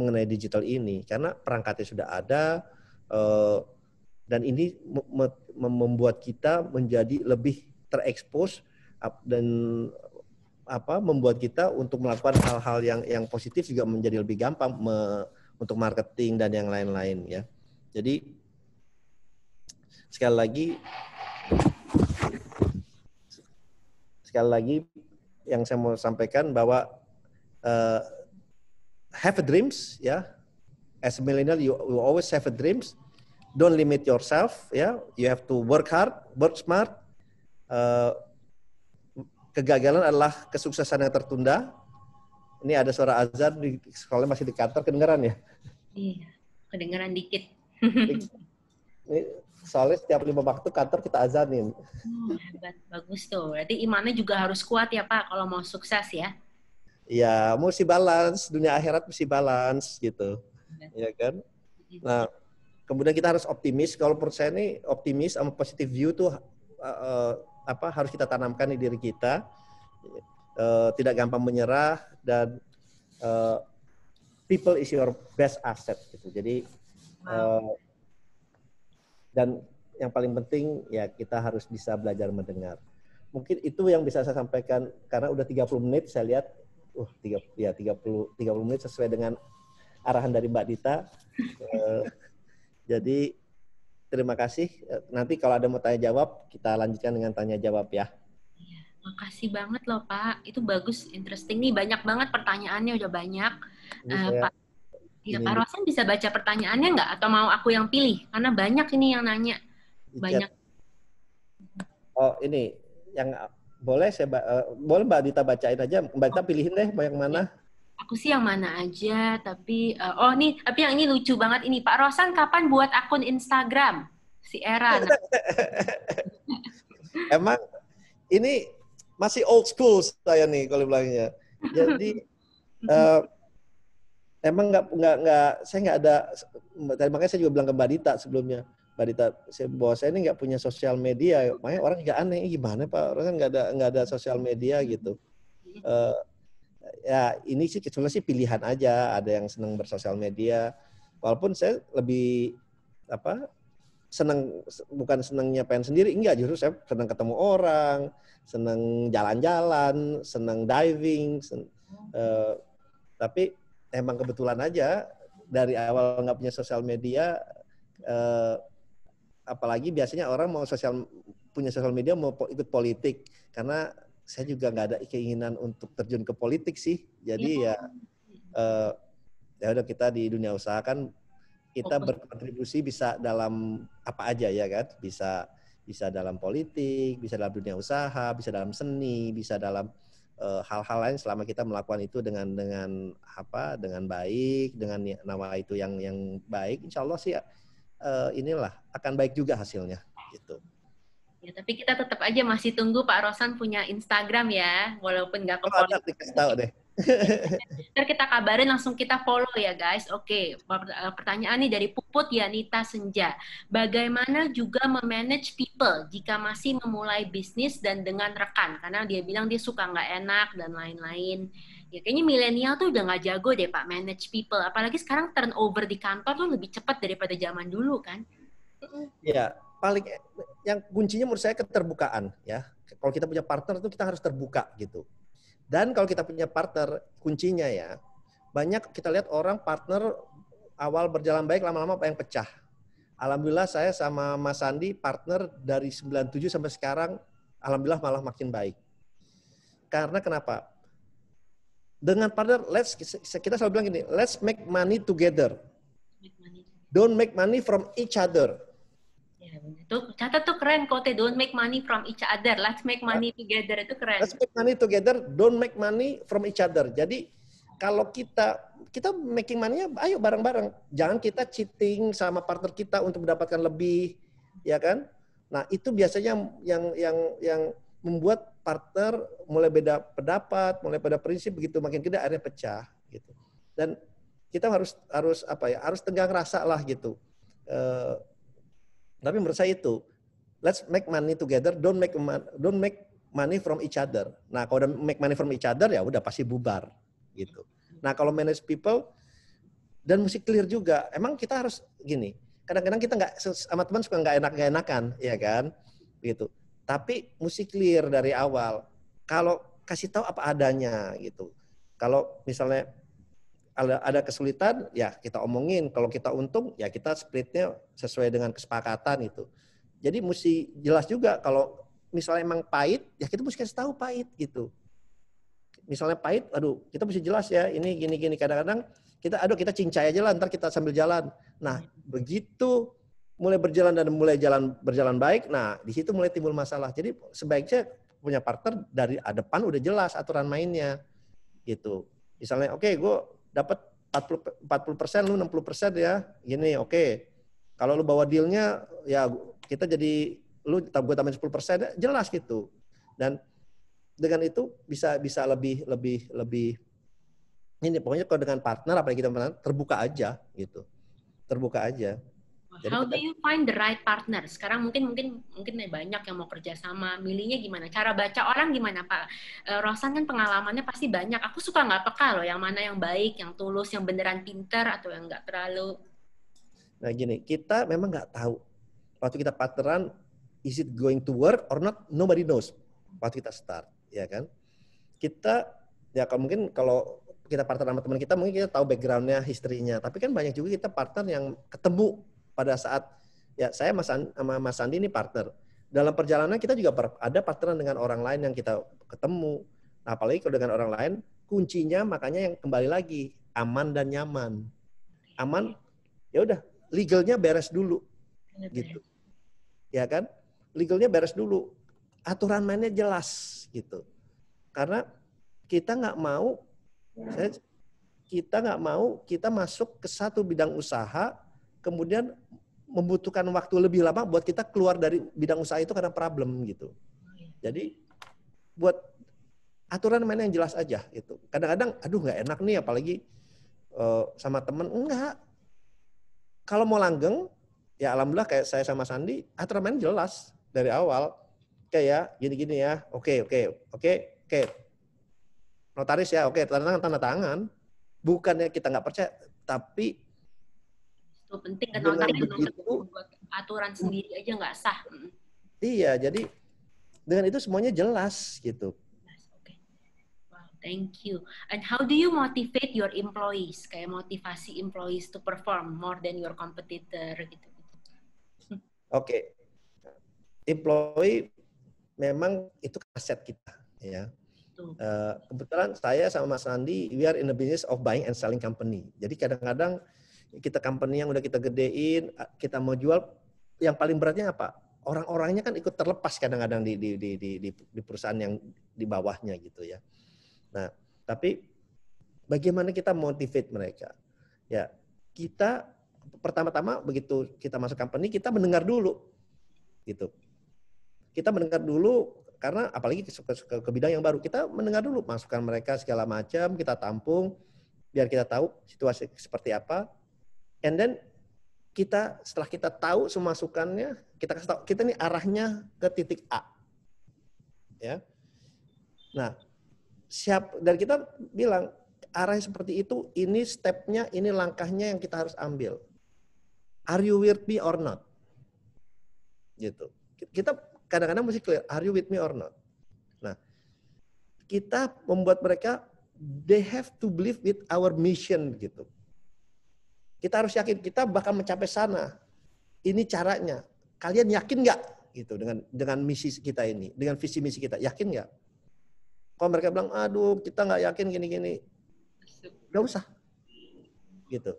mengenai digital ini karena perangkatnya sudah ada dan ini membuat kita menjadi lebih terekspos dan apa membuat kita untuk melakukan hal-hal yang yang positif juga menjadi lebih gampang me, untuk marketing dan yang lain-lain ya. Jadi sekali lagi sekali lagi yang saya mau sampaikan bahwa uh, have a dreams ya. As a millennial you, you always have a dreams don't limit yourself ya you have to work hard work smart uh, kegagalan adalah kesuksesan yang tertunda ini ada suara azan di sekolah masih di kantor Kedengeran ya iya kedengaran dikit [LAUGHS] ini soalnya setiap lima waktu kantor kita azanin oh, hebat bagus tuh berarti imannya juga harus kuat ya pak kalau mau sukses ya Ya, mesti balance dunia akhirat mesti balance gitu, Iya, iya kan? Iya. Nah, kemudian kita harus optimis kalau menurut saya ini optimis sama positive view tuh uh, apa harus kita tanamkan di diri kita uh, tidak gampang menyerah dan uh, people is your best asset gitu jadi uh, dan yang paling penting ya kita harus bisa belajar mendengar mungkin itu yang bisa saya sampaikan karena udah 30 menit saya lihat uh 30 ya 30 30 menit sesuai dengan arahan dari Mbak Dita jadi terima kasih. Nanti kalau ada mau tanya jawab, kita lanjutkan dengan tanya jawab ya. Iya, makasih banget loh Pak. Itu bagus, interesting nih. Banyak banget pertanyaannya udah banyak. Iya. Eh, iya, ini uh, Pak, ya, Pak Rosan bisa baca pertanyaannya nggak? Atau mau aku yang pilih? Karena banyak ini yang nanya. Banyak. Oh ini yang boleh saya uh, boleh Mbak Dita bacain aja. Mbak Dita oh. pilihin deh mau yang mana? aku sih yang mana aja tapi uh, oh nih tapi yang ini lucu banget ini Pak Rosan kapan buat akun Instagram si Era nah. [LAUGHS] emang ini masih old school saya nih kalau bilangnya jadi uh, [LAUGHS] emang nggak nggak nggak saya nggak ada tadi makanya saya juga bilang ke Mbak Dita sebelumnya Mbak Dita saya bahwa saya ini nggak punya sosial media makanya orang nggak aneh gimana Pak Rosan nggak ada nggak ada sosial media gitu uh, ya ini sih sebenarnya sih pilihan aja. Ada yang senang bersosial media. Walaupun saya lebih apa senang bukan senangnya pengen sendiri enggak justru saya senang ketemu orang senang jalan-jalan senang diving sen, uh, tapi emang kebetulan aja dari awal nggak punya sosial media uh, apalagi biasanya orang mau sosial punya sosial media mau ikut politik karena saya juga nggak ada keinginan untuk terjun ke politik sih. Jadi iya. ya, ya uh, ya udah kita di dunia usaha kan kita Open. berkontribusi bisa dalam apa aja ya kan? Bisa bisa dalam politik, bisa dalam dunia usaha, bisa dalam seni, bisa dalam eh, hal-hal uh, lain selama kita melakukan itu dengan dengan apa dengan baik dengan nama itu yang yang baik insya Allah sih uh, inilah akan baik juga hasilnya gitu. Ya, tapi kita tetap aja masih tunggu Pak Rosan punya Instagram ya, walaupun nggak ke follow. dikasih tahu deh. [LAUGHS] Ntar kita kabarin langsung kita follow ya guys. Oke, okay. E, pertanyaan nih dari Puput Yanita Senja. Bagaimana juga memanage people jika masih memulai bisnis dan dengan rekan? Karena dia bilang dia suka nggak enak dan lain-lain. Ya kayaknya milenial tuh udah nggak jago deh Pak manage people. Apalagi sekarang turnover di kantor tuh lebih cepat daripada zaman dulu kan? Iya, paling yang kuncinya menurut saya keterbukaan ya. Kalau kita punya partner itu kita harus terbuka gitu. Dan kalau kita punya partner kuncinya ya banyak kita lihat orang partner awal berjalan baik lama-lama apa yang pecah. Alhamdulillah saya sama Mas Sandi partner dari 97 sampai sekarang alhamdulillah malah makin baik. Karena kenapa? Dengan partner let's kita selalu bilang gini, let's make money together. Don't make money from each other itu catat tuh keren kote don't make money from each other, let's make money nah, together itu keren. Let's make money together, don't make money from each other. Jadi kalau kita kita making money-nya ayo bareng-bareng. Jangan kita cheating sama partner kita untuk mendapatkan lebih, ya kan? Nah, itu biasanya yang yang yang membuat partner mulai beda pendapat, mulai pada prinsip begitu makin gede akhirnya pecah gitu. Dan kita harus harus apa ya harus tegang rasa lah gitu. E, tapi menurut saya itu, let's make money together, don't make money, don't make money from each other. Nah, kalau udah make money from each other ya udah pasti bubar gitu. Nah, kalau manage people dan mesti clear juga. Emang kita harus gini. Kadang-kadang kita nggak sama teman suka nggak enak nggak enakan, ya kan? Gitu. Tapi mesti clear dari awal. Kalau kasih tahu apa adanya gitu. Kalau misalnya ada, ada kesulitan ya kita omongin. Kalau kita untung ya kita splitnya sesuai dengan kesepakatan itu. Jadi mesti jelas juga kalau misalnya emang pahit ya kita mesti kasih tahu pahit gitu. Misalnya pahit, aduh kita mesti jelas ya ini gini gini kadang-kadang kita aduh kita cincay aja lah ntar kita sambil jalan. Nah begitu mulai berjalan dan mulai jalan berjalan baik, nah di situ mulai timbul masalah. Jadi sebaiknya punya partner dari depan udah jelas aturan mainnya gitu. Misalnya, oke, okay, gue dapat 40 persen lu 60% persen ya. Gini, oke. Okay. Kalau lu bawa dealnya ya kita jadi lu gue tambahin 10% ya, jelas gitu. Dan dengan itu bisa bisa lebih lebih lebih ini pokoknya kalau dengan partner apalagi kita menang, terbuka aja gitu. Terbuka aja. Jadi, How do you find the right partner? Sekarang mungkin mungkin mungkin banyak yang mau kerja sama, milihnya gimana? Cara baca orang gimana Pak? Eh, Rosan kan pengalamannya pasti banyak. Aku suka nggak peka loh, yang mana yang baik, yang tulus, yang beneran pinter atau yang nggak terlalu. Nah gini, kita memang nggak tahu waktu kita partneran is it going to work or not? Nobody knows. Waktu kita start, ya kan? Kita ya kalau mungkin kalau kita partner sama teman kita mungkin kita tahu backgroundnya, historinya. Tapi kan banyak juga kita partner yang ketemu pada saat ya saya Mas sama Mas Sandi ini partner. Dalam perjalanan kita juga ada partneran dengan orang lain yang kita ketemu. Nah, apalagi kalau dengan orang lain, kuncinya makanya yang kembali lagi aman dan nyaman. Aman, ya udah legalnya beres dulu, gitu. Ya kan? Legalnya beres dulu. Aturan mainnya jelas gitu. Karena kita nggak mau, ya. saya, kita nggak mau kita masuk ke satu bidang usaha kemudian membutuhkan waktu lebih lama buat kita keluar dari bidang usaha itu karena problem gitu. Jadi buat aturan main yang jelas aja itu. Kadang-kadang aduh nggak enak nih apalagi uh, sama temen enggak. Kalau mau langgeng ya alhamdulillah kayak saya sama Sandi aturan main jelas dari awal kayak ya gini-gini ya. Oke, oke, oke, oke. Notaris ya, oke, tanda tangan tanda tangan. Bukannya kita nggak percaya, tapi itu penting kan orang begitu, aturan sendiri aja nggak sah. Iya, jadi dengan itu semuanya jelas gitu. thank you. And how do you motivate your employees? Kayak motivasi employees to perform more than your competitor gitu. Oke, okay. employee memang itu aset kita ya. Uh, kebetulan saya sama Mas Andi, we are in the business of buying and selling company. Jadi kadang-kadang kita company yang udah kita gedein, kita mau jual, yang paling beratnya apa? Orang-orangnya kan ikut terlepas kadang-kadang di, di, di, di, di, di perusahaan yang di bawahnya gitu ya. Nah, tapi bagaimana kita motivate mereka? Ya, kita pertama-tama begitu kita masuk company kita mendengar dulu gitu. Kita mendengar dulu karena apalagi ke, ke, ke bidang yang baru kita mendengar dulu masukan mereka segala macam kita tampung biar kita tahu situasi seperti apa and then kita setelah kita tahu semasukannya, kita kasih tahu kita nih arahnya ke titik A. Ya. Nah, siap dan kita bilang arahnya seperti itu, ini stepnya, ini langkahnya yang kita harus ambil. Are you with me or not? Gitu. Kita kadang-kadang mesti clear, are you with me or not? Nah, kita membuat mereka they have to believe with our mission gitu. Kita harus yakin kita bakal mencapai sana. Ini caranya. Kalian yakin nggak gitu dengan dengan misi kita ini, dengan visi misi kita, yakin nggak? Kalau mereka bilang, aduh kita nggak yakin gini-gini, nggak usah, gitu.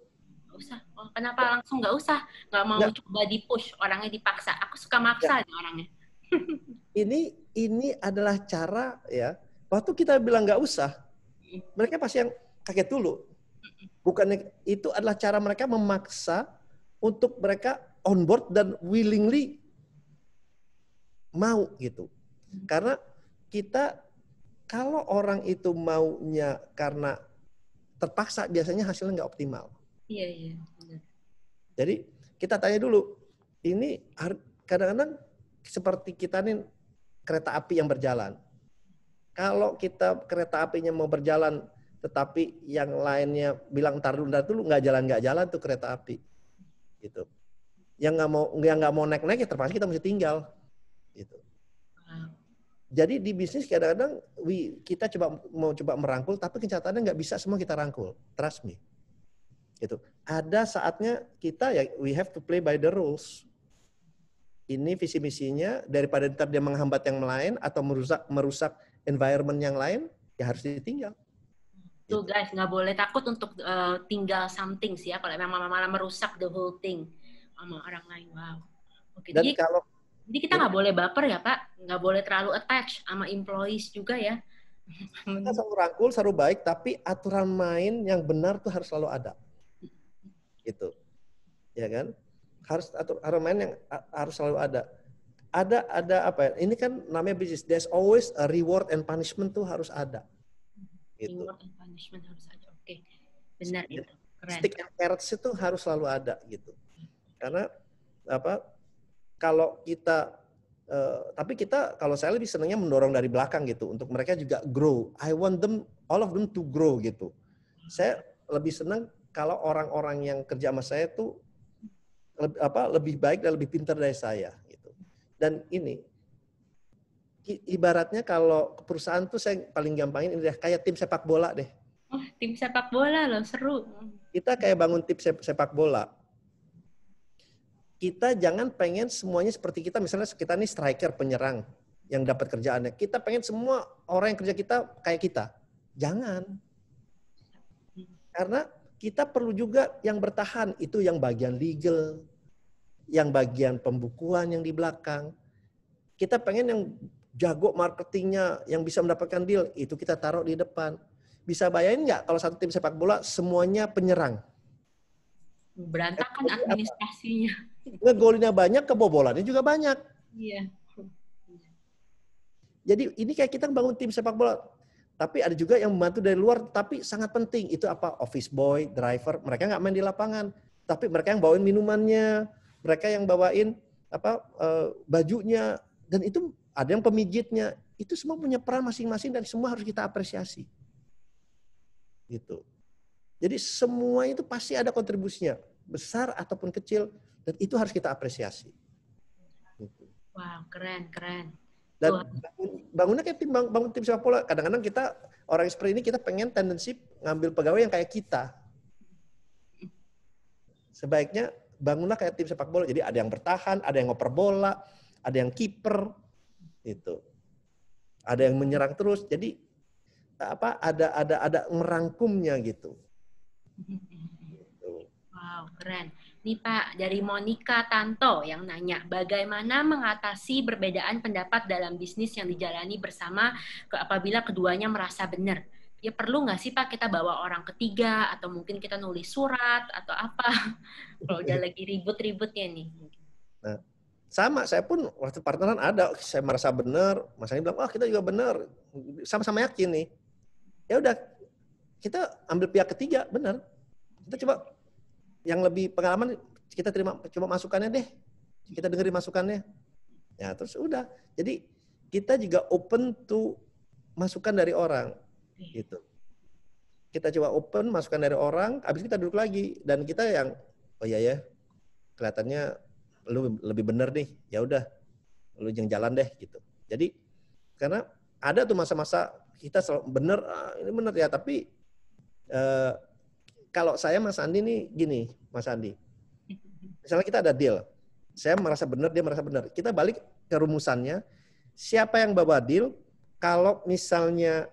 Gak usah. Oh, kenapa langsung nggak usah? Nggak mau gak. coba di push, orangnya dipaksa. Aku suka maksa ya. orangnya. [LAUGHS] ini ini adalah cara ya. Waktu kita bilang nggak usah, hmm. mereka pasti yang kaget dulu. Bukan itu adalah cara mereka memaksa untuk mereka on board dan willingly mau gitu. Karena kita kalau orang itu maunya karena terpaksa biasanya hasilnya nggak optimal. Iya iya. Jadi kita tanya dulu, ini kadang-kadang seperti kita nih kereta api yang berjalan. Kalau kita kereta apinya mau berjalan tetapi yang lainnya bilang tar dulu ntar dulu nggak jalan nggak jalan tuh kereta api gitu yang nggak mau yang nggak mau naik naik ya terpaksa kita mesti tinggal gitu jadi di bisnis kadang-kadang kita coba mau coba merangkul tapi kenyataannya nggak bisa semua kita rangkul trust me gitu ada saatnya kita ya we have to play by the rules ini visi misinya daripada ntar dia menghambat yang lain atau merusak merusak environment yang lain ya harus ditinggal Tuh gitu. gitu, guys, nggak boleh takut untuk uh, tinggal something sih ya kalau memang malah merusak the whole thing sama orang lain. Wow. Oke. okay. jadi, kalau jadi kita nggak ya. boleh baper ya Pak, nggak boleh terlalu attach sama employees juga ya. [LAUGHS] Kita selalu rangkul, selalu baik, tapi aturan main yang benar tuh harus selalu ada. Gitu. Ya kan? Harus atur, aturan main yang harus selalu ada. Ada ada apa ya? Ini kan namanya bisnis. There's always a reward and punishment tuh harus ada. Gitu. Reward and punishment harus ada. Oke. Okay. Benar itu. Keren. Stick and carrots itu harus selalu ada gitu. Karena apa kalau kita Uh, tapi kita kalau saya lebih senangnya mendorong dari belakang gitu untuk mereka juga grow. I want them all of them to grow gitu. Saya lebih senang kalau orang-orang yang kerja sama saya tuh lebih, apa lebih baik dan lebih pintar dari saya gitu. Dan ini ibaratnya kalau perusahaan tuh saya paling gampangin ini deh kayak tim sepak bola deh. Oh, tim sepak bola loh, seru. Kita kayak bangun tim sepak bola. Kita jangan pengen semuanya seperti kita, misalnya kita nih striker penyerang yang dapat kerjaannya. Kita pengen semua orang yang kerja kita kayak kita. Jangan. Karena kita perlu juga yang bertahan, itu yang bagian legal, yang bagian pembukuan yang di belakang. Kita pengen yang jago marketingnya yang bisa mendapatkan deal itu kita taruh di depan. Bisa bayangin nggak kalau satu tim sepak bola semuanya penyerang? Berantakan administrasinya. ngegolinya banyak, kebobolannya juga banyak. Iya. Jadi ini kayak kita bangun tim sepak bola. Tapi ada juga yang membantu dari luar, tapi sangat penting. Itu apa? Office boy, driver, mereka nggak main di lapangan. Tapi mereka yang bawain minumannya, mereka yang bawain apa eh, bajunya. Dan itu ada yang pemijitnya, itu semua punya peran masing-masing dan semua harus kita apresiasi. Gitu. Jadi semua itu pasti ada kontribusinya, besar ataupun kecil dan itu harus kita apresiasi. Gitu. Wow, keren, keren. Dan bangun, bangunnya kayak tim bangun, bangun tim sepak bola. Kadang-kadang kita orang seperti ini kita pengen tendensi ngambil pegawai yang kayak kita. Sebaiknya bangunlah kayak tim sepak bola. Jadi ada yang bertahan, ada yang ngoper bola, ada yang kiper, itu ada yang menyerang terus jadi apa ada ada ada merangkumnya gitu. [LAUGHS] gitu wow keren nih Pak dari Monica Tanto yang nanya bagaimana mengatasi perbedaan pendapat dalam bisnis yang dijalani bersama apabila keduanya merasa benar ya perlu nggak sih Pak kita bawa orang ketiga atau mungkin kita nulis surat atau apa [LAUGHS] kalau udah lagi ribut-ributnya nih nah sama saya pun waktu partneran ada saya merasa benar mas Ani bilang wah oh, kita juga benar sama-sama yakin nih ya udah kita ambil pihak ketiga benar kita coba yang lebih pengalaman kita terima coba masukannya deh kita dengerin masukannya ya terus udah jadi kita juga open to masukan dari orang iya. gitu kita coba open masukan dari orang habis kita duduk lagi dan kita yang oh iya ya kelihatannya lu lebih bener nih ya udah lu jangan jalan deh gitu jadi karena ada tuh masa-masa kita selalu bener ah, ini bener ya tapi eh, kalau saya Mas Andi nih gini Mas Andi misalnya kita ada deal saya merasa benar dia merasa benar kita balik ke rumusannya siapa yang bawa deal kalau misalnya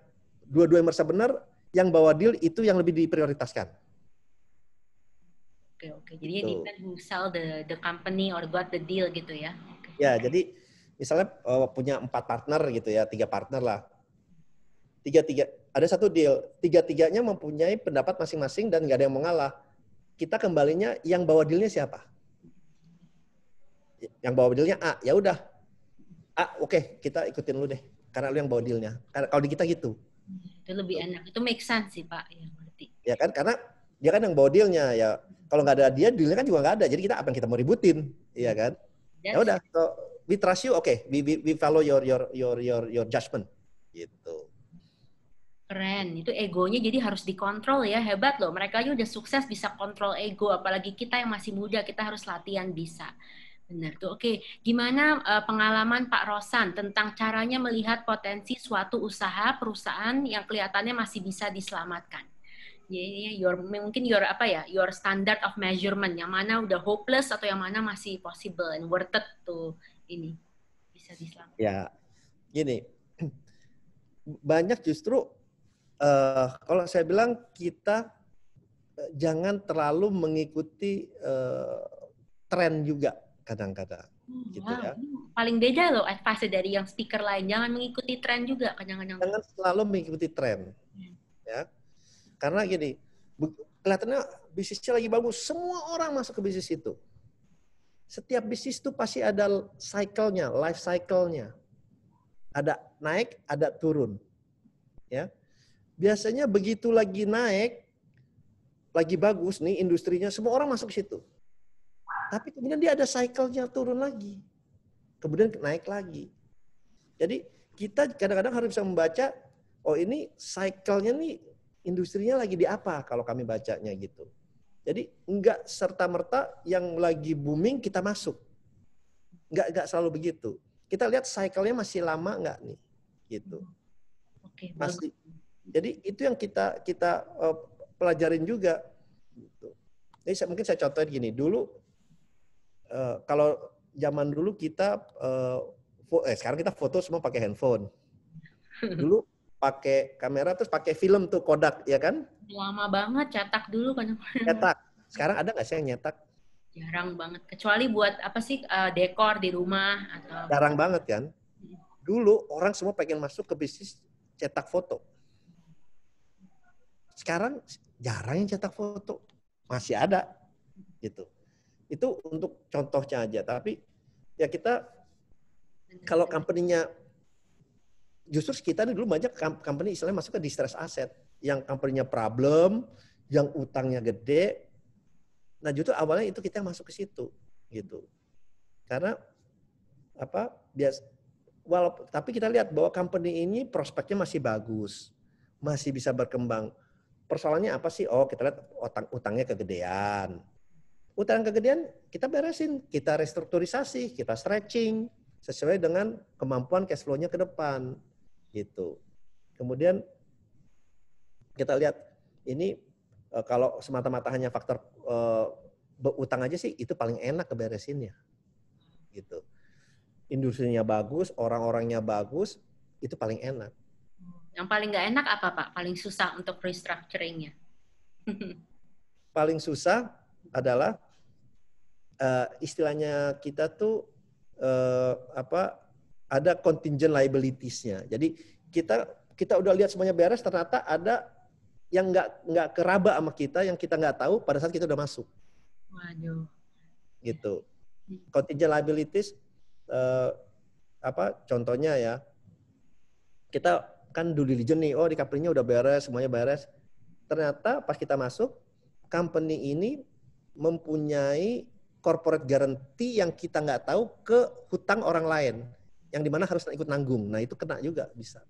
dua-dua merasa benar yang bawa deal itu yang lebih diprioritaskan Oke oke. Okay. Jadi gitu. it depends who sell the the company or got the deal gitu ya. Okay. Ya jadi misalnya uh, punya empat partner gitu ya, tiga partner lah. Tiga tiga ada satu deal, tiga tiganya mempunyai pendapat masing-masing dan nggak ada yang mengalah. ngalah. Kita kembalinya yang bawa dealnya siapa? Yang bawa dealnya A, ya udah. A, oke okay, kita ikutin lu deh, karena lu yang bawa dealnya. Karena kalau di kita gitu. Itu lebih enak, itu make sense sih pak, ya ngerti. Ya kan, karena dia kan yang bawa dealnya ya kalau nggak ada dia dealnya kan juga nggak ada jadi kita apa yang kita mau ributin iya kan ya udah so, we trust you oke okay. we, we we follow your your your your your judgment gitu keren itu egonya jadi harus dikontrol ya hebat loh mereka aja udah sukses bisa kontrol ego apalagi kita yang masih muda kita harus latihan bisa Benar tuh. Oke, gimana uh, pengalaman Pak Rosan tentang caranya melihat potensi suatu usaha perusahaan yang kelihatannya masih bisa diselamatkan? Ya, ya, your mungkin your apa ya your standard of measurement yang mana udah hopeless atau yang mana masih possible and worth it tuh ini bisa diselamatkan. Ya, gini [CLEARS THROAT] banyak justru uh, kalau saya bilang kita eh, jangan terlalu mengikuti uh, tren juga kadang-kadang. Hmm, gitu wow. ya. Paling beda loh advice dari yang speaker lain. Jangan mengikuti tren juga kadang-kadang. Jangan selalu mengikuti tren. Hmm. Ya karena gini, kelihatannya bisnisnya lagi bagus. Semua orang masuk ke bisnis itu. Setiap bisnis itu pasti ada cycle-nya, life cycle-nya. Ada naik, ada turun. Ya. Biasanya begitu lagi naik, lagi bagus nih industrinya, semua orang masuk ke situ. Tapi kemudian dia ada cycle-nya turun lagi. Kemudian naik lagi. Jadi kita kadang-kadang harus bisa membaca, oh ini cycle-nya nih industrinya lagi di apa kalau kami bacanya gitu. Jadi enggak serta-merta yang lagi booming kita masuk. Enggak enggak selalu begitu. Kita lihat cycle-nya masih lama enggak nih gitu. Oke, okay, masih. Jadi itu yang kita kita uh, pelajarin juga gitu. Jadi saya, mungkin saya contohin gini, dulu uh, kalau zaman dulu kita uh, eh sekarang kita foto semua pakai handphone. Dulu pakai kamera terus pakai film tuh Kodak ya kan? Lama banget cetak dulu kan. Cetak. Sekarang ada nggak sih yang nyetak? Jarang banget. Kecuali buat apa sih uh, dekor di rumah atau. Jarang banget kan. Hmm. Dulu orang semua pengen masuk ke bisnis cetak foto. Sekarang jarang yang cetak foto. Masih ada gitu. Itu untuk contohnya aja. Tapi ya kita kalau company-nya justru kita ini dulu banyak company istilahnya masuk ke distress asset yang company-nya problem, yang utangnya gede. Nah, justru awalnya itu kita yang masuk ke situ gitu. Karena apa? Bias walaupun tapi kita lihat bahwa company ini prospeknya masih bagus, masih bisa berkembang. Persoalannya apa sih? Oh, kita lihat utang utangnya kegedean. Utang kegedean kita beresin, kita restrukturisasi, kita stretching sesuai dengan kemampuan cash flow-nya ke depan. Gitu. Kemudian kita lihat ini eh, kalau semata-mata hanya faktor uh, eh, utang aja sih itu paling enak keberesinnya. Gitu. Industrinya bagus, orang-orangnya bagus, itu paling enak. Yang paling nggak enak apa Pak? Paling susah untuk restructuringnya? [LAUGHS] paling susah adalah uh, istilahnya kita tuh uh, apa ada contingent liabilities-nya. Jadi kita kita udah lihat semuanya beres, ternyata ada yang nggak nggak keraba sama kita, yang kita nggak tahu pada saat kita udah masuk. Waduh. Gitu. Contingent liabilities eh, apa contohnya ya kita kan due diligence nih, oh di company udah beres, semuanya beres. Ternyata pas kita masuk, company ini mempunyai corporate guarantee yang kita nggak tahu ke hutang orang lain yang dimana harus ikut nanggung. Nah itu kena juga bisa.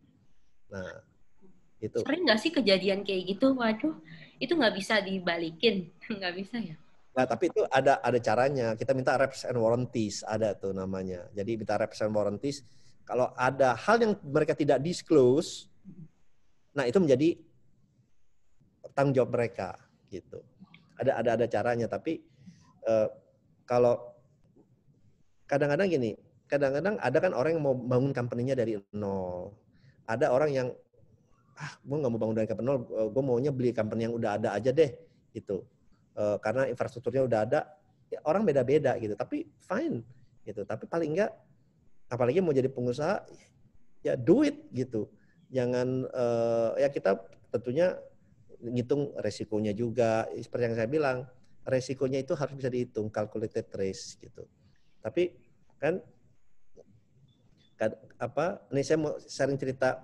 Nah itu. Sering nggak sih kejadian kayak gitu? Waduh, itu nggak bisa dibalikin, [LAUGHS] nggak bisa ya? Nah, tapi itu ada ada caranya. Kita minta reps and warranties, ada tuh namanya. Jadi minta reps and warranties. Kalau ada hal yang mereka tidak disclose, nah itu menjadi tanggung jawab mereka gitu. Ada ada ada caranya, tapi uh, kalau kadang-kadang gini, kadang-kadang ada kan orang yang mau bangun company-nya dari nol. Ada orang yang ah gue nggak mau bangun dari company nol, eh, gue maunya beli company yang udah ada aja deh gitu. e, karena infrastrukturnya udah ada, ya orang beda-beda gitu. Tapi fine gitu. Tapi paling enggak apalagi mau jadi pengusaha ya do it gitu. Jangan e, ya kita tentunya ngitung resikonya juga. Seperti yang saya bilang, resikonya itu harus bisa dihitung, calculated risk gitu. Tapi kan apa ini saya mau sering cerita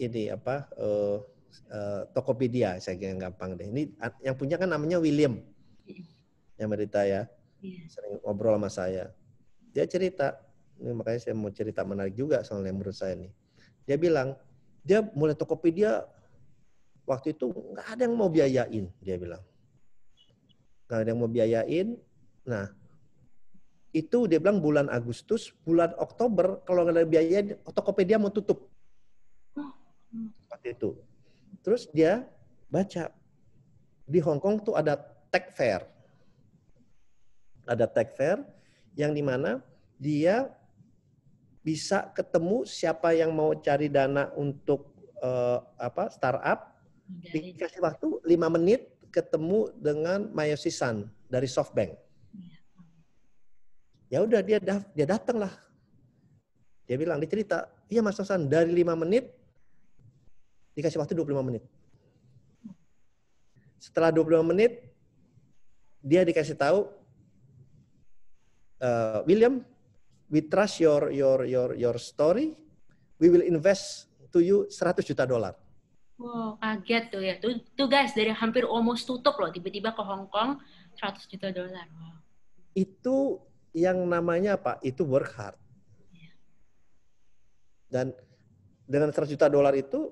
ini apa uh, uh, Tokopedia saya kira gampang deh. Ini yang punya kan namanya William yang berita ya iya. sering ngobrol sama saya. Dia cerita ini makanya saya mau cerita menarik juga soal yang menurut saya ini Dia bilang dia mulai Tokopedia waktu itu nggak ada yang mau biayain dia bilang nggak ada yang mau biayain. Nah itu dia bilang bulan Agustus, bulan Oktober kalau nggak ada biaya Tokopedia mau tutup. Seperti itu. Terus dia baca di Hong Kong tuh ada tech fair. Ada tech fair yang di mana dia bisa ketemu siapa yang mau cari dana untuk uh, apa startup dikasih waktu 5 menit ketemu dengan Mayosisan dari SoftBank. Ya udah dia da dia lah Dia bilang, dia cerita, iya Mas Hasan, dari lima menit dikasih waktu 25 menit. Setelah 25 menit, dia dikasih tahu, uh, William, we trust your your your your story, we will invest to you 100 juta dolar. Wow, kaget tuh ya. Tuh, tuh guys, dari hampir almost tutup loh, tiba-tiba ke Hong Kong 100 juta dolar. Wow. Itu yang namanya apa? Itu work hard. Dan dengan 100 juta dolar itu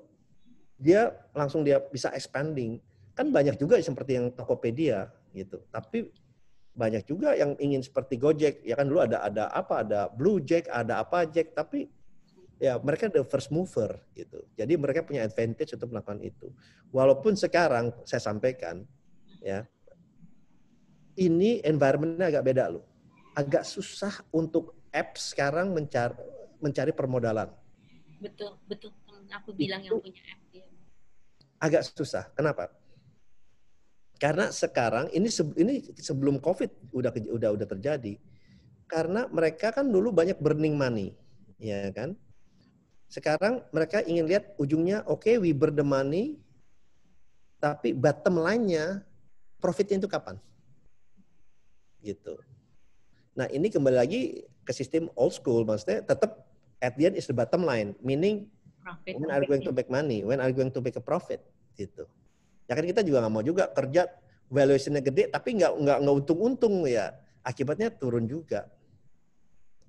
dia langsung dia bisa expanding. Kan iya. banyak juga seperti yang Tokopedia gitu. Tapi banyak juga yang ingin seperti Gojek. Ya kan dulu ada ada apa? Ada Blue Jack, ada apa Jack, tapi ya mereka the first mover gitu. Jadi mereka punya advantage untuk melakukan itu. Walaupun sekarang saya sampaikan ya ini environmentnya agak beda loh agak susah untuk apps sekarang mencari mencari permodalan. Betul, betul. Aku bilang Itu yang punya app Agak susah. Kenapa? Karena sekarang ini ini sebelum Covid udah udah udah terjadi. Karena mereka kan dulu banyak burning money, ya kan? Sekarang mereka ingin lihat ujungnya oke okay, we burn the money tapi bottom line-nya profitnya itu kapan? Gitu. Nah ini kembali lagi ke sistem old school, maksudnya tetap at the end is the bottom line, meaning profit when are you going to make money, when are you going to make a profit, gitu. Ya kan kita juga nggak mau juga kerja valuationnya gede tapi nggak nggak nggak untung-untung ya akibatnya turun juga.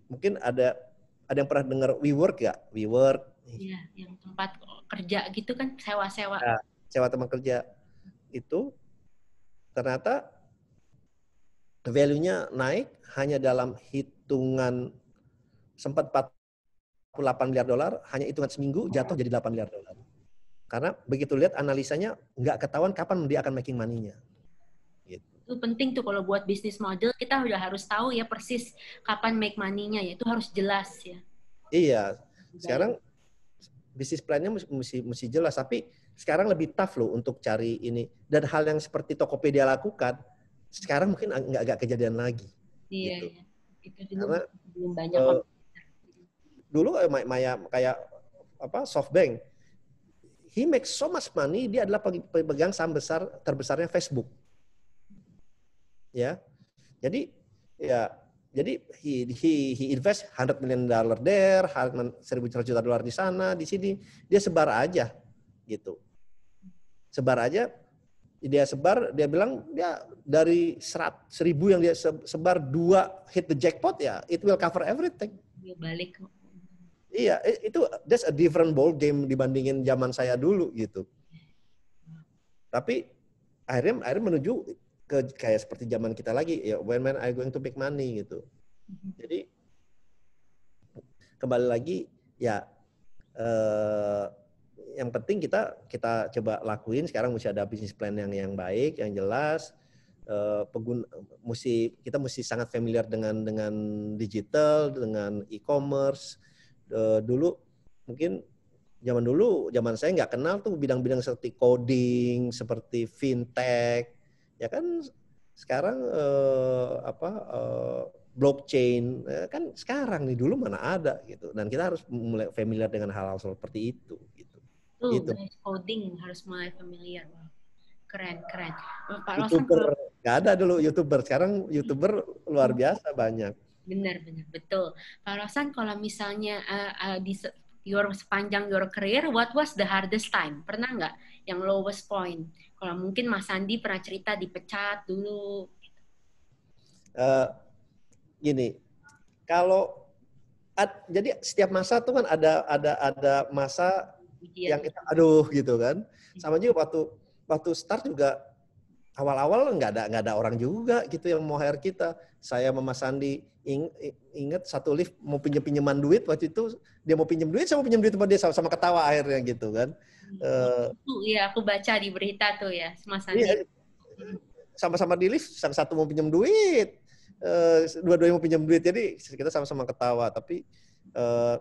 Mungkin ada ada yang pernah dengar WeWork ya? WeWork. Iya, yang tempat kerja gitu kan sewa-sewa. Ya, sewa teman kerja itu ternyata value-nya naik hanya dalam hitungan sempat 48 miliar dolar, hanya hitungan seminggu jatuh jadi 8 miliar dolar. Karena begitu lihat analisanya nggak ketahuan kapan dia akan making money-nya. Gitu. Itu penting tuh kalau buat bisnis model kita udah harus tahu ya persis kapan make money-nya ya, itu harus jelas ya. Iya. Sekarang bisnis plan-nya mesti, mesti mesti jelas tapi sekarang lebih tough loh untuk cari ini dan hal yang seperti Tokopedia lakukan sekarang mungkin nggak agak kejadian lagi. Iya, gitu. Iya. itu dulu Karena, belum banyak. Uh, dulu eh, Maya kayak apa SoftBank, he makes so much money. Dia adalah pegang saham besar terbesarnya Facebook. Ya, jadi ya jadi he he he invest 100 million dollar there, 100 juta dolar di sana, di sini dia sebar aja gitu. Sebar aja dia sebar, dia bilang dia dari serat, seribu yang dia sebar dua hit the jackpot ya, it will cover everything. Dia balik. Iya, itu that's a different ball game dibandingin zaman saya dulu gitu. Tapi akhirnya akhirnya menuju ke kayak seperti zaman kita lagi ya when man I going to make money gitu. Mm-hmm. Jadi kembali lagi ya eh, yang penting kita kita coba lakuin sekarang mesti ada bisnis plan yang yang baik, yang jelas. Uh, eh, pengguna, mesti kita mesti sangat familiar dengan dengan digital, dengan e-commerce. Uh, dulu mungkin zaman dulu zaman saya nggak kenal tuh bidang-bidang seperti coding, seperti fintech, ya kan sekarang uh, apa uh, blockchain ya kan sekarang nih dulu mana ada gitu dan kita harus mulai familiar dengan hal-hal seperti itu. Oh, gitu. coding harus mulai familiar. Keren, keren. Nah, Pak YouTuber, Rosan, gak ada dulu YouTuber. Sekarang YouTuber luar hmm. biasa banyak. Benar, benar. Betul. Pak Rosan, kalau misalnya uh, uh, di your sepanjang your career, what was the hardest time? Pernah nggak yang lowest point? Kalau mungkin Mas Sandi pernah cerita dipecat dulu. Uh, gini, kalau ad, jadi setiap masa tuh kan ada ada ada masa ujian. yang gitu. kita aduh gitu kan iya. sama juga waktu waktu start juga awal-awal nggak ada nggak ada orang juga gitu yang mau hire kita saya sama Mas Sandi inget satu lift mau pinjam pinjaman duit waktu itu dia mau pinjam duit saya mau pinjam duit sama dia sama, sama ketawa akhirnya gitu kan hmm. eh, iya uh, aku baca di berita tuh ya Mas Sandi iya, iya. Hmm. sama-sama di lift satu mau pinjam duit uh, dua-duanya mau pinjam duit jadi kita sama-sama ketawa tapi uh,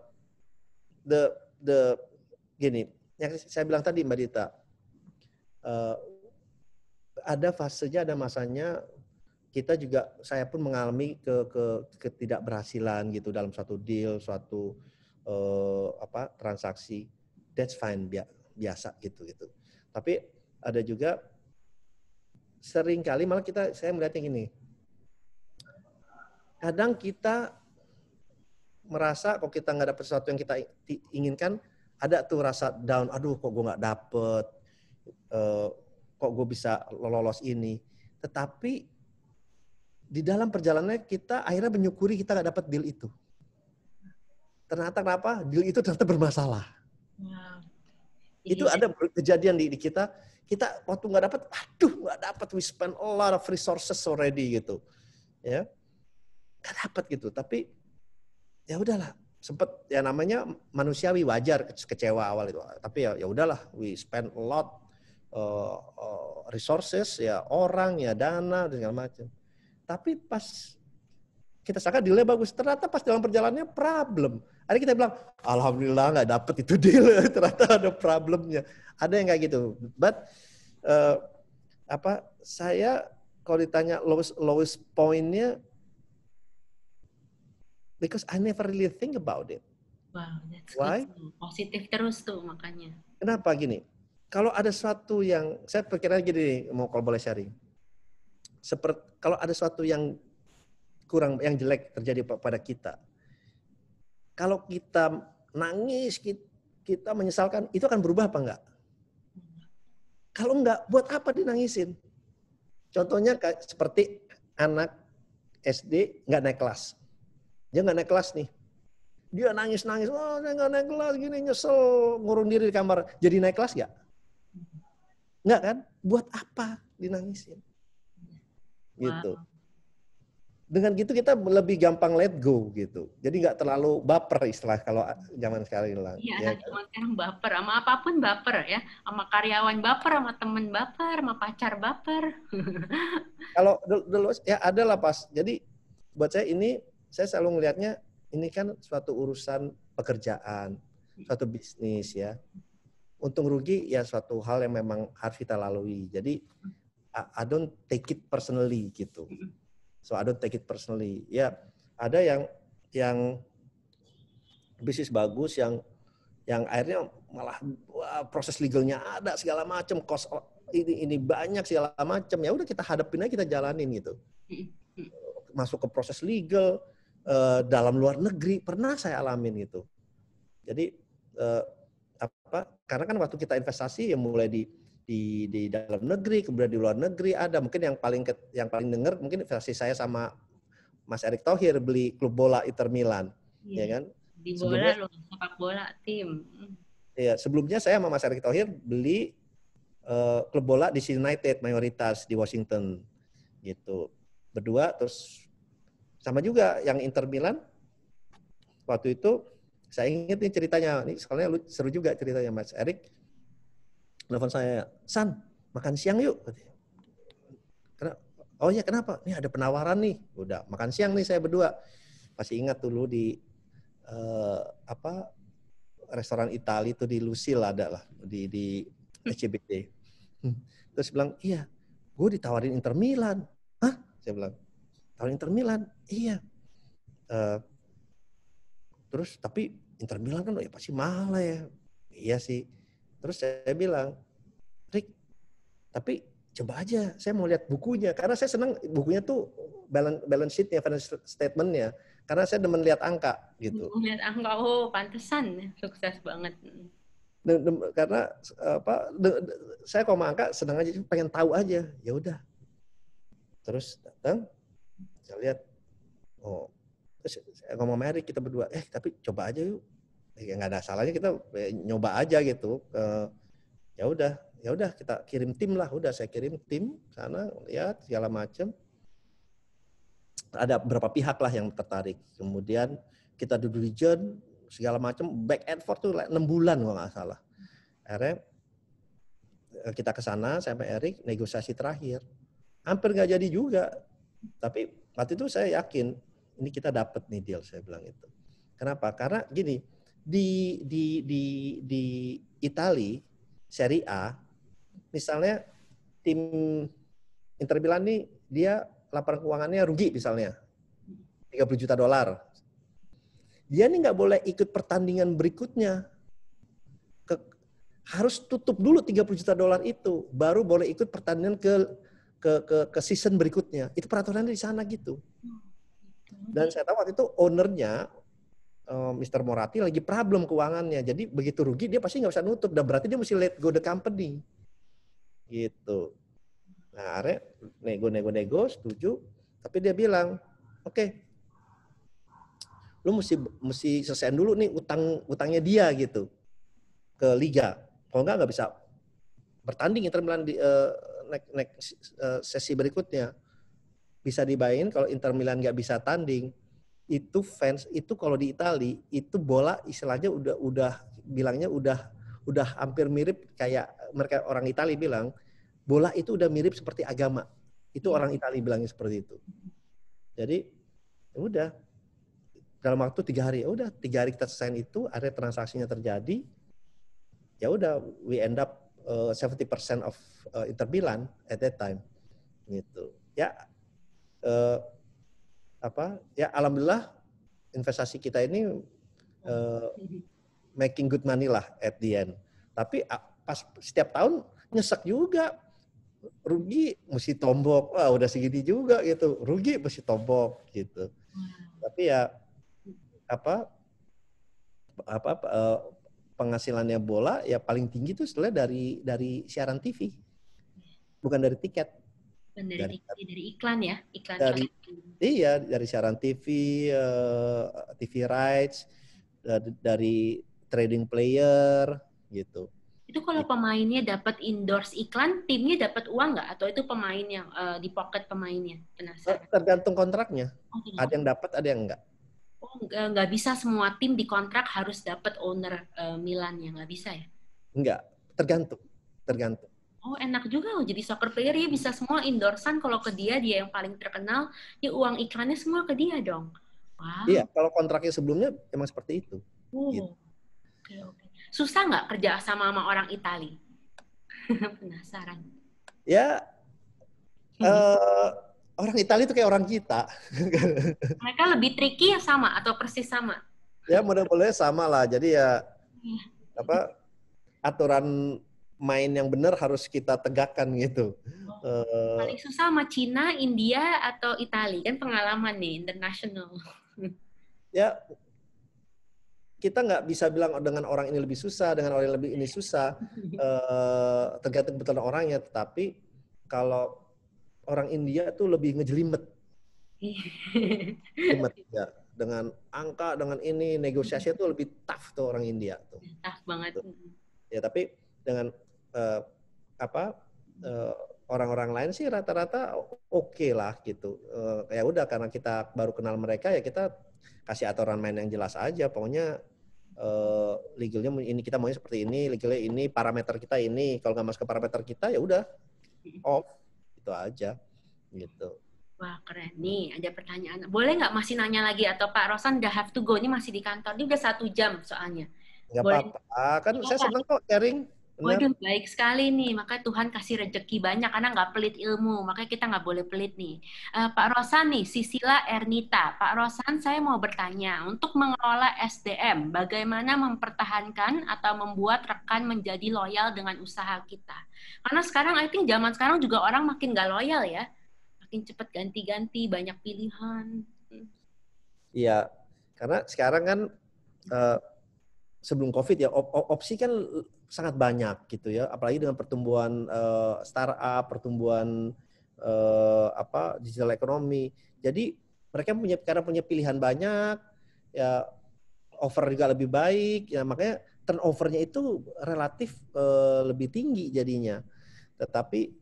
the the gini, yang saya bilang tadi Mbak Dita, uh, ada fasenya, ada masanya kita juga saya pun mengalami ke, ke ketidakberhasilan gitu dalam suatu deal, suatu uh, apa transaksi. That's fine bi biasa gitu gitu. Tapi ada juga sering kali malah kita saya melihatnya gini. Kadang kita merasa kalau kita nggak dapat sesuatu yang kita inginkan, ada tuh rasa down, aduh kok gue nggak dapet, uh, kok gue bisa lolos ini. Tetapi di dalam perjalanannya kita akhirnya menyukuri kita nggak dapet deal itu. Ternyata kenapa? Deal itu ternyata bermasalah. Wow. Nah, itu iya. ada kejadian di, di kita, kita waktu nggak dapet, aduh nggak dapet we spend a lot of resources already gitu, ya, nggak dapet gitu. Tapi ya udahlah, sempet ya namanya manusiawi wajar kecewa awal itu tapi ya ya udahlah we spend a lot uh, uh, resources ya orang ya dana dan segala macam tapi pas kita sangka dealnya bagus ternyata pas dalam perjalanannya problem ada kita bilang alhamdulillah nggak dapet itu deal [LAUGHS] ternyata ada problemnya ada yang kayak gitu but uh, apa saya kalau ditanya lowest lowest pointnya because I never really think about it. Wow, that's Why? Positif terus tuh makanya. Kenapa gini? Kalau ada suatu yang saya pikirnya gini mau kalau boleh sharing. Seperti kalau ada suatu yang kurang yang jelek terjadi pada kita. Kalau kita nangis, kita, menyesalkan, itu akan berubah apa enggak? Kalau enggak, buat apa dinangisin? Contohnya seperti anak SD enggak naik kelas dia nggak naik kelas nih. Dia nangis-nangis, oh saya nggak naik kelas, gini nyesel, ngurung diri di kamar. Jadi naik kelas nggak? Nggak kan? Buat apa dinangisin? Gitu. Dengan gitu kita lebih gampang let go gitu. Jadi nggak terlalu baper istilah kalau zaman sekarang bilang. Iya, ya, [LAUGHS] kan? zaman sekarang baper. Sama apapun baper ya. Sama karyawan baper, sama temen baper, sama pacar baper. [LAUGHS] kalau dulu, dulu ya ada lah pas. Jadi buat saya ini saya selalu melihatnya ini kan suatu urusan pekerjaan, suatu bisnis ya. Untung rugi ya suatu hal yang memang harus kita lalui. Jadi I don't take it personally gitu. So I don't take it personally. Ya ada yang yang bisnis bagus yang yang akhirnya malah wah, proses legalnya ada segala macam cost ini ini banyak segala macam ya udah kita hadapin aja kita jalanin gitu masuk ke proses legal Eh, dalam luar negeri pernah saya alamin gitu. Jadi uh, apa? Karena kan waktu kita investasi yang mulai di di di dalam negeri kemudian di luar negeri ada mungkin yang paling ke, yang paling dengar mungkin investasi saya sama Mas Erick Thohir beli klub bola Inter Milan, iya. ya kan? Di bola sebelumnya, loh, sepak bola tim. Hmm. Iya, sebelumnya saya sama Mas Erick Thohir beli uh, klub bola di United mayoritas di Washington, gitu. Berdua terus sama juga yang Inter Milan waktu itu saya ingat nih ceritanya. Ini soalnya seru juga ceritanya Mas Erik. Telepon saya, "San, makan siang yuk." Kena, oh ya kenapa? ini ada penawaran nih. Udah makan siang nih saya berdua. Masih ingat dulu di uh, apa restoran Italia itu di Lucille ada lah di di SCBD. Terus bilang, "Iya, gue ditawarin Inter Milan." ah Saya bilang, kalau Inter Milan iya uh, terus tapi Inter Milan kan ya pasti mahal lah ya iya sih terus saya bilang Rick tapi coba aja saya mau lihat bukunya karena saya senang bukunya tuh balance balance sheetnya financial statementnya karena saya demen lihat angka gitu lihat angka oh pantesan ya, sukses banget de, de, karena apa de, de, saya koma angka senang aja pengen tahu aja ya udah terus datang kita lihat oh terus saya ngomong Mary kita berdua eh tapi coba aja yuk ya nggak ada salahnya kita ya, nyoba aja gitu ke ya udah ya udah kita kirim tim lah udah saya kirim tim sana lihat ya, segala macem ada beberapa pihak lah yang tertarik kemudian kita duduk di John segala macam back and forth tuh enam bulan kalau nggak salah akhirnya eh, kita ke sana sampai Erik negosiasi terakhir hampir nggak jadi juga tapi Waktu itu saya yakin ini kita dapat nih deal saya bilang itu. Kenapa? Karena gini, di di di di Itali Serie A misalnya tim Inter Milan nih dia laporan keuangannya rugi misalnya 30 juta dolar. Dia nih nggak boleh ikut pertandingan berikutnya. Ke, harus tutup dulu 30 juta dolar itu baru boleh ikut pertandingan ke ke ke ke season berikutnya itu peraturannya di sana gitu, oh, gitu. dan saya tahu waktu itu ownernya eh, Mr. Morati lagi problem keuangannya jadi begitu rugi dia pasti nggak bisa nutup dan berarti dia mesti let go the company gitu nah Are nego-nego-nego setuju tapi dia bilang oke okay, lu mesti mesti selesaiin dulu nih utang utangnya dia gitu ke liga kalau nggak nggak bisa bertanding Inter Milan di, uh, next, next eh, sesi berikutnya bisa dibayangin kalau Inter Milan nggak bisa tanding itu fans itu kalau di Italia itu bola istilahnya udah udah bilangnya udah udah hampir mirip kayak mereka orang Italia bilang bola itu udah mirip seperti agama itu hmm. orang Italia bilangnya seperti itu jadi ya udah dalam waktu tiga hari ya udah tiga hari kita sign itu ada transaksinya terjadi ya udah we end up Eh, seventy 70% of uh, Inter Milan at that time gitu ya uh, apa ya alhamdulillah investasi kita ini uh, making good money lah at the end tapi uh, pas setiap tahun nyesek juga rugi mesti tombok wah udah segini juga gitu rugi mesti tombok gitu tapi ya apa apa uh, penghasilannya bola ya paling tinggi itu setelah dari dari siaran TV. Bukan dari tiket. Bukan dari, dari, dari, iklan ya, iklan. Dari iya, dari siaran TV, eh, TV rights, dari, dari trading player gitu. Itu kalau gitu. pemainnya dapat endorse iklan, timnya dapat uang nggak? Atau itu pemain yang uh, eh, di pocket pemainnya? Penasaran. Eh, tergantung kontraknya. Oh, ada yang dapat, ada yang enggak oh nggak bisa semua tim dikontrak harus dapat owner uh, Milan ya nggak bisa ya? Nggak, tergantung, tergantung. Oh enak juga loh jadi soccer player ya bisa semua endorsan kalau ke dia dia yang paling terkenal ya uang iklannya semua ke dia dong. Wow. Iya kalau kontraknya sebelumnya emang seperti itu. Oh. Gitu. Oke oke. Susah nggak kerja sama sama orang Italia? [LAUGHS] Penasaran. Ya. Uh, orang Italia itu kayak orang kita. [LAUGHS] Mereka lebih tricky ya sama atau persis sama? Ya mudah-mudahan sama lah. Jadi ya iya. apa aturan main yang benar harus kita tegakkan gitu. Oh. Uh, Paling susah sama Cina, India atau Italia kan pengalaman nih internasional. [LAUGHS] ya kita nggak bisa bilang dengan orang ini lebih susah, dengan orang yang lebih ini susah, uh, [LAUGHS] tergantung betul orangnya. Tetapi kalau orang India tuh lebih ngejelimet. Iya. Jelimet, ya. Dengan angka, dengan ini, negosiasi tuh lebih tough tuh orang India tuh. Iya, tough banget. Tuh. Gitu. Ya, tapi dengan uh, apa uh, orang-orang lain sih rata-rata oke okay lah gitu. Uh, ya udah karena kita baru kenal mereka ya kita kasih aturan main yang jelas aja. Pokoknya uh, legalnya ini kita maunya seperti ini, legalnya ini, parameter kita ini. Kalau nggak masuk ke parameter kita ya udah off itu aja gitu. Wah keren nih, ada pertanyaan. Boleh nggak masih nanya lagi atau Pak Rosan udah have to go ini masih di kantor, ini udah satu jam soalnya. Nggak apa-apa, kan Gak saya seneng kok sharing. Waduh, baik sekali nih. Maka Tuhan kasih rejeki banyak karena nggak pelit ilmu. Makanya kita nggak boleh pelit nih. Uh, Pak Rosan nih, Sisila Ernita. Pak Rosan, saya mau bertanya. Untuk mengelola SDM, bagaimana mempertahankan atau membuat rekan menjadi loyal dengan usaha kita? Karena sekarang, I think zaman sekarang juga orang makin nggak loyal ya. Makin cepat ganti-ganti, banyak pilihan. Iya, karena sekarang kan uh, sebelum COVID ya, op opsi kan sangat banyak gitu ya apalagi dengan pertumbuhan uh, startup pertumbuhan uh, apa digital ekonomi jadi mereka punya karena punya pilihan banyak ya offer juga lebih baik ya makanya turnovernya itu relatif uh, lebih tinggi jadinya tetapi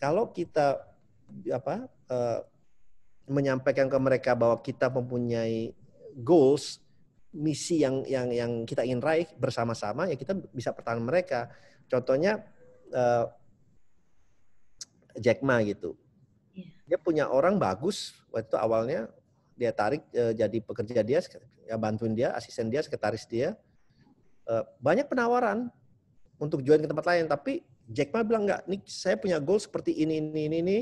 kalau kita apa uh, menyampaikan ke mereka bahwa kita mempunyai goals misi yang yang yang kita ingin raih bersama-sama ya kita bisa pertahan mereka. Contohnya uh, Jack Ma gitu. Iya. Dia punya orang bagus waktu itu awalnya dia tarik uh, jadi pekerja dia ya bantuin dia, asisten dia, sekretaris dia. Uh, banyak penawaran untuk join ke tempat lain tapi Jack Ma bilang enggak, nih saya punya goal seperti ini ini ini ini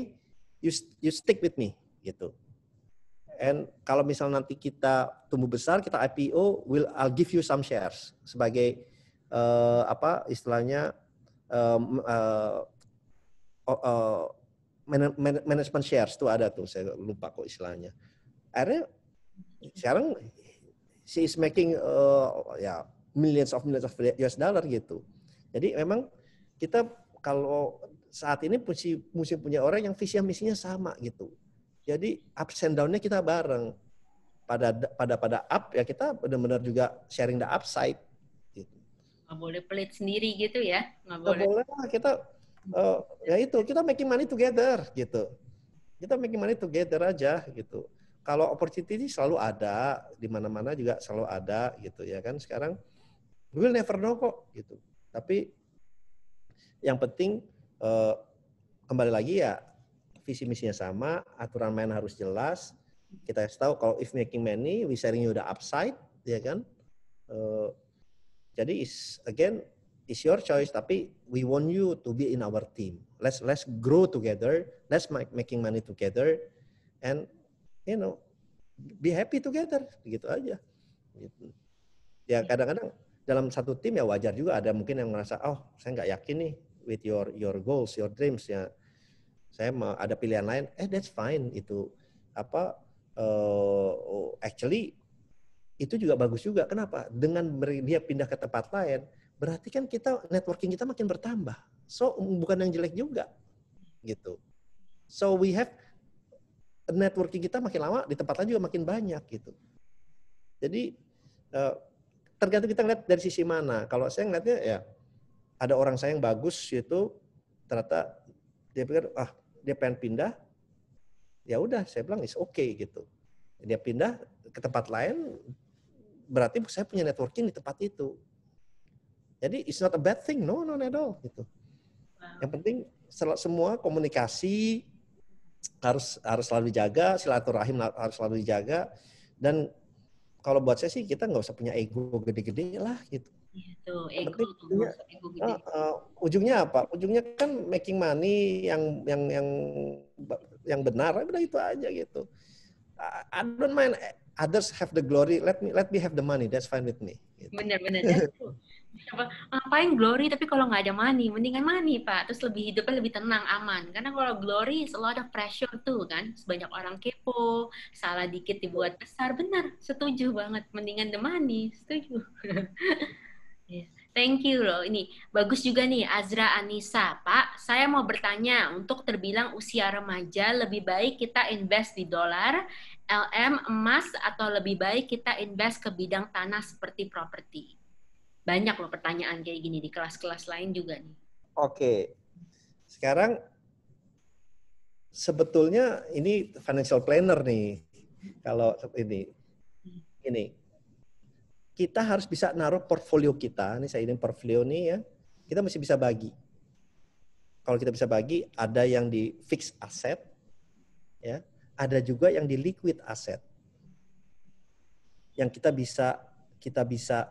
you, you stick with me gitu. And kalau misal nanti kita tumbuh besar, kita IPO, will I'll give you some shares sebagai uh, apa istilahnya um, uh, uh, management shares tuh ada tuh saya lupa kok istilahnya. Akhirnya sekarang she is making uh, ya millions of millions of US dollar gitu. Jadi memang kita kalau saat ini mesti, mesti punya orang yang visi misinya sama gitu jadi ups and down-nya kita bareng. Pada pada pada up ya kita benar-benar juga sharing the upside. Gitu. Nggak boleh pelit sendiri gitu ya? Nggak, Nggak boleh. boleh kita uh, ya itu kita making money together gitu. Kita making money together aja gitu. Kalau opportunity selalu ada di mana-mana juga selalu ada gitu ya kan sekarang we will never know kok gitu. Tapi yang penting uh, kembali lagi ya visi misinya sama, aturan main harus jelas. Kita harus tahu kalau if making money, we sharing the upside, ya kan? Uh, jadi is again is your choice, tapi we want you to be in our team. Let's let's grow together, let's make making money together, and you know be happy together, begitu aja. Gitu. Ya iya. kadang-kadang dalam satu tim ya wajar juga ada mungkin yang merasa oh saya nggak yakin nih with your your goals your dreams ya saya mau ada pilihan lain eh that's fine itu apa uh, actually itu juga bagus juga kenapa dengan dia pindah ke tempat lain berarti kan kita networking kita makin bertambah so bukan yang jelek juga gitu so we have networking kita makin lama di tempat lain juga makin banyak gitu jadi uh, tergantung kita ngeliat dari sisi mana. Kalau saya ngeliatnya ya ada orang saya yang bagus itu ternyata dia pikir ah dia pengen pindah, ya udah saya bilang is okay gitu. Dia pindah ke tempat lain, berarti saya punya networking di tempat itu. Jadi it's not a bad thing, no, no, no, gitu. Wow. Yang penting semua komunikasi harus harus selalu dijaga, silaturahim harus selalu dijaga, dan kalau buat saya sih kita nggak usah punya ego gede-gede lah gitu itu iya, ego, eh, ujungnya, ego Uh, uh, ujungnya apa? Ujungnya kan making money yang yang yang yang benar, udah itu aja gitu. I don't mind others have the glory, let me let me have the money, that's fine with me. Gitu. Benar benar. [LAUGHS] ngapain glory tapi kalau nggak ada money mendingan money pak terus lebih hidupnya lebih tenang aman karena kalau glory selalu a lot of pressure tuh kan sebanyak orang kepo salah dikit dibuat besar benar setuju banget mendingan the money setuju [LAUGHS] Thank you loh. Ini bagus juga nih Azra Anissa. Pak, saya mau bertanya untuk terbilang usia remaja lebih baik kita invest di dolar, LM, emas atau lebih baik kita invest ke bidang tanah seperti properti? Banyak loh pertanyaan kayak gini di kelas-kelas lain juga nih. Oke. Sekarang sebetulnya ini financial planner nih. Kalau ini ini kita harus bisa naruh portfolio kita. Ini saya ingin portfolio ini ya. Kita mesti bisa bagi. Kalau kita bisa bagi, ada yang di fixed asset, ya, ada juga yang di liquid asset. Yang kita bisa kita bisa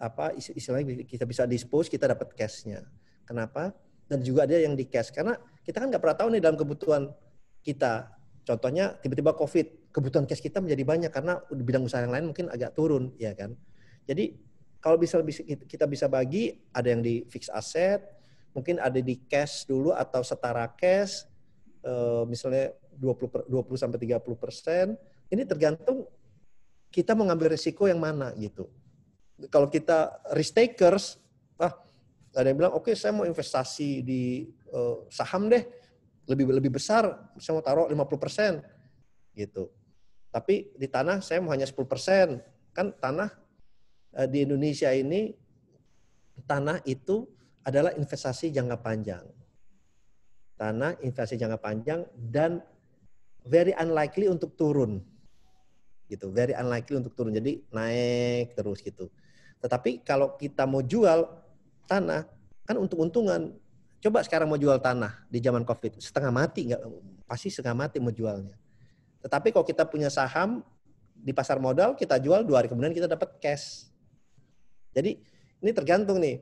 apa istilahnya kita bisa dispose, kita dapat cashnya. Kenapa? Dan juga ada yang di cash karena kita kan nggak pernah tahu nih dalam kebutuhan kita. Contohnya tiba-tiba COVID, kebutuhan cash kita menjadi banyak karena bidang usaha yang lain mungkin agak turun, ya kan? Jadi kalau bisa kita bisa bagi ada yang di fixed asset, mungkin ada di cash dulu atau setara cash eh, misalnya 20 20 sampai 30 persen. Ini tergantung kita mau ngambil risiko yang mana gitu. Kalau kita risk takers, ah ada yang bilang oke okay, saya mau investasi di eh, saham deh lebih lebih besar saya mau taruh 50% persen gitu tapi di tanah saya mau hanya 10% persen, kan tanah Eh, di Indonesia ini tanah itu adalah investasi jangka panjang. Tanah investasi jangka panjang dan very unlikely untuk turun. Gitu, very unlikely untuk turun. Jadi naik terus gitu. Tetapi kalau kita mau jual tanah kan untuk untungan. Coba sekarang mau jual tanah di zaman Covid, setengah mati nggak pasti setengah mati mau jualnya. Tetapi kalau kita punya saham di pasar modal kita jual dua hari kemudian kita dapat cash jadi ini tergantung nih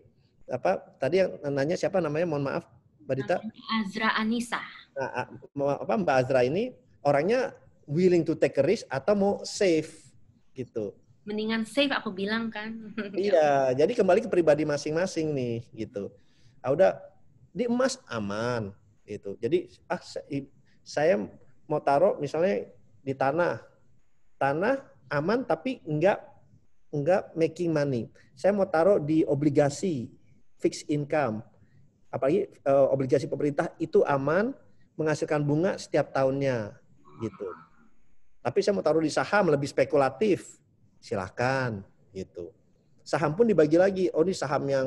apa tadi yang nanya siapa namanya mohon maaf Mbak Dita Azra Anissa. Nah, ah, apa Mbak Azra ini orangnya willing to take a risk atau mau safe gitu. Mendingan safe aku bilang kan. [LAUGHS] Iya, jadi kembali ke pribadi masing-masing nih gitu. Ah udah di emas aman itu. Jadi ah saya mau taruh misalnya di tanah. Tanah aman tapi enggak enggak making money. Saya mau taruh di obligasi fixed income. Apalagi eh, obligasi pemerintah itu aman, menghasilkan bunga setiap tahunnya gitu. Tapi saya mau taruh di saham lebih spekulatif. Silahkan gitu. Saham pun dibagi lagi. Oh, ini saham yang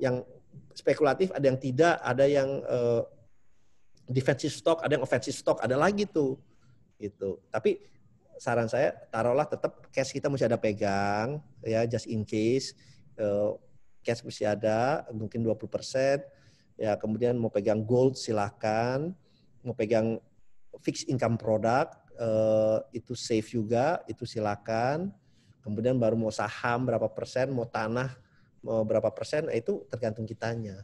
yang spekulatif, ada yang tidak, ada yang eh, defensive stock, ada yang offensive stock, ada lagi tuh gitu. Tapi saran saya taruhlah tetap cash kita mesti ada pegang ya just in case uh, cash mesti ada mungkin 20 persen ya kemudian mau pegang gold silahkan mau pegang fixed income product uh, eh, itu safe juga itu silakan kemudian baru mau saham berapa persen mau tanah mau berapa persen nah, itu tergantung kitanya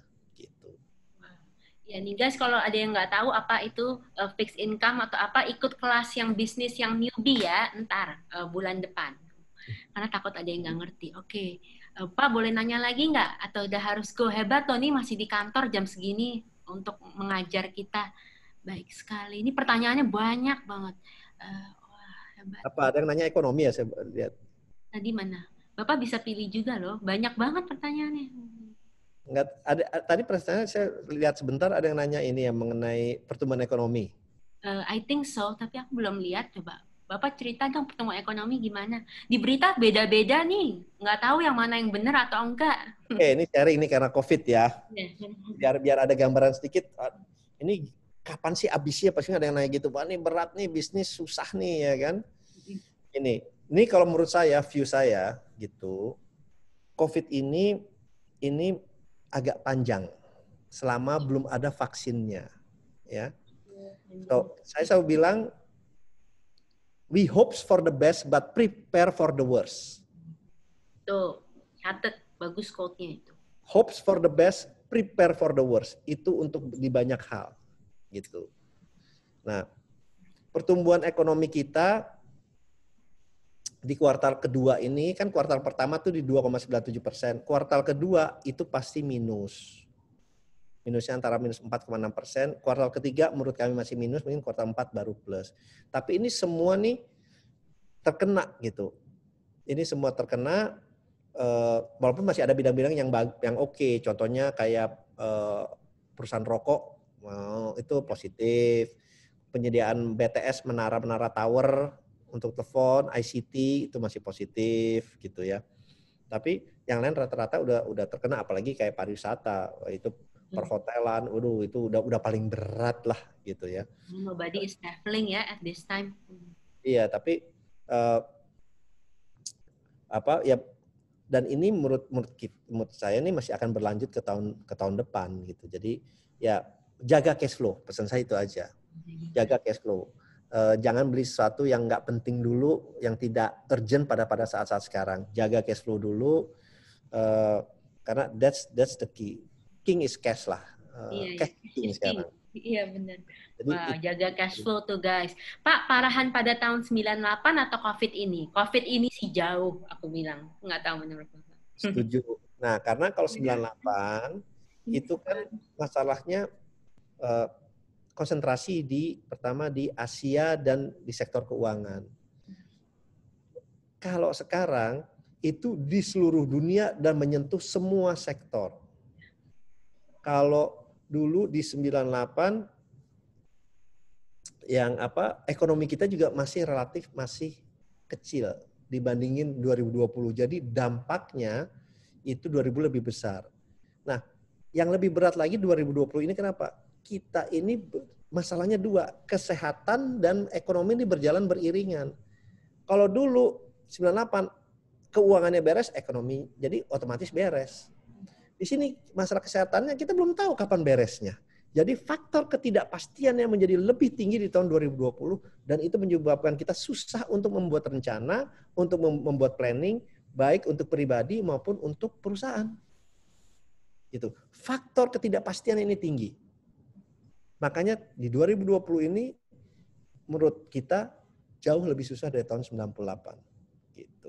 Ya nih guys, kalau ada yang nggak tahu apa itu uh, fixed income atau apa, ikut kelas yang bisnis yang newbie ya, ntar uh, bulan depan. Karena takut ada yang nggak ngerti. Oke, okay. uh, eh, Pak boleh nanya lagi nggak? Atau udah harus go hebat? Tony masih di kantor jam segini untuk mengajar kita. Baik sekali. Ini pertanyaannya banyak banget. Uh, wah, hebat. Apa ada yang nanya ekonomi ya saya lihat? Tadi mana? Bapak bisa pilih juga loh. Banyak banget pertanyaannya nggak ada tadi presentasinya saya lihat sebentar ada yang nanya ini ya mengenai pertumbuhan ekonomi. Uh, I think so, tapi aku belum lihat coba. Bapak cerita dong pertumbuhan ekonomi gimana? Di berita beda-beda nih, nggak tahu yang mana yang benar atau enggak. [LAUGHS] Oke, okay, ini cari ini karena COVID ya. Iya. Biar biar ada gambaran sedikit. Ini kapan sih abisnya pasti ada yang nanya gitu. pak ini berat nih bisnis susah nih ya kan. Mm-hmm. Ini ini kalau menurut saya view saya gitu, COVID ini ini agak panjang selama belum ada vaksinnya. Ya, iya. so saya selalu bilang, we hopes for the best but prepare for the worst. Tuh, catat bagus quote-nya itu. Hopes for the best, prepare for the worst. Itu untuk di banyak hal, gitu. Nah, pertumbuhan ekonomi kita di kuartal kedua ini kan kuartal pertama tuh di 2,97 persen. Kuartal kedua itu pasti minus. Minusnya antara minus 4,6 persen. Kuartal ketiga menurut kami masih minus, mungkin kuartal 4 baru plus. Tapi ini semua nih terkena gitu. Ini semua terkena, eh, walaupun masih ada bidang-bidang yang yang oke. Okay. Contohnya kayak eh, perusahaan rokok, itu positif. Penyediaan BTS menara-menara tower untuk telepon, ICT itu masih positif gitu ya. Tapi yang lain rata-rata udah udah terkena apalagi kayak pariwisata itu hmm. perhotelan, waduh itu udah udah paling berat lah gitu ya. Hmm, nobody is traveling ya at this time. Iya, tapi uh, apa ya dan ini menurut menurut, menurut saya ini masih akan berlanjut ke tahun ke tahun depan gitu. Jadi ya jaga cash flow, pesan saya itu aja. Jaga cash flow uh, jangan beli sesuatu yang nggak penting dulu, yang tidak urgent pada pada saat-saat sekarang. Jaga cash flow dulu, uh, karena that's that's the key. King is cash lah. uh, iya, cash iya. king sekarang. Iya benar. wow, jaga cash flow tuh guys. Pak, parahan pada tahun 98 atau COVID ini? COVID ini sih jauh, aku bilang. Nggak tahu menurut Setuju. Nah, karena kalau 98, iya. iya. itu kan masalahnya uh, konsentrasi di pertama di Asia dan di sektor keuangan. Kalau sekarang itu di seluruh dunia dan menyentuh semua sektor. Kalau dulu di 98 yang apa ekonomi kita juga masih relatif masih kecil dibandingin 2020. Jadi dampaknya itu 2000 lebih besar. Nah, yang lebih berat lagi 2020 ini kenapa? kita ini masalahnya dua, kesehatan dan ekonomi ini berjalan beriringan. Kalau dulu 98 keuangannya beres, ekonomi jadi otomatis beres. Di sini masalah kesehatannya kita belum tahu kapan beresnya. Jadi faktor ketidakpastian yang menjadi lebih tinggi di tahun 2020 dan itu menyebabkan kita susah untuk membuat rencana, untuk membuat planning baik untuk pribadi maupun untuk perusahaan. Gitu. Faktor ketidakpastian ini tinggi. Makanya di 2020 ini menurut kita jauh lebih susah dari tahun 98. Gitu.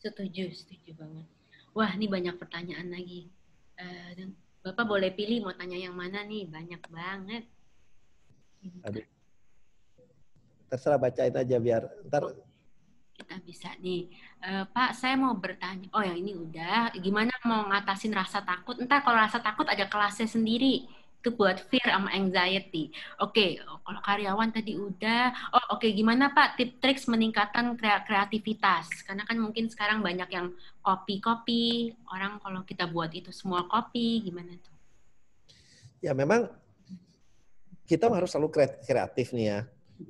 Setuju, setuju banget. Wah, ini banyak pertanyaan lagi. Eh, Bapak boleh pilih mau tanya yang mana nih? Banyak banget. Aduh. Terserah bacain aja biar ntar oh, kita bisa nih. Uh, Pak, saya mau bertanya. Oh, yang ini udah. Gimana mau ngatasin rasa takut? Entar kalau rasa takut ada kelasnya sendiri itu buat fear sama anxiety. Oke, okay, oh, kalau karyawan tadi udah. Oh, oke okay, gimana Pak tip triks meningkatkan kreativitas? Karena kan mungkin sekarang banyak yang copy copy. orang kalau kita buat itu semua copy, gimana tuh? Ya memang kita harus selalu kreatif nih ya.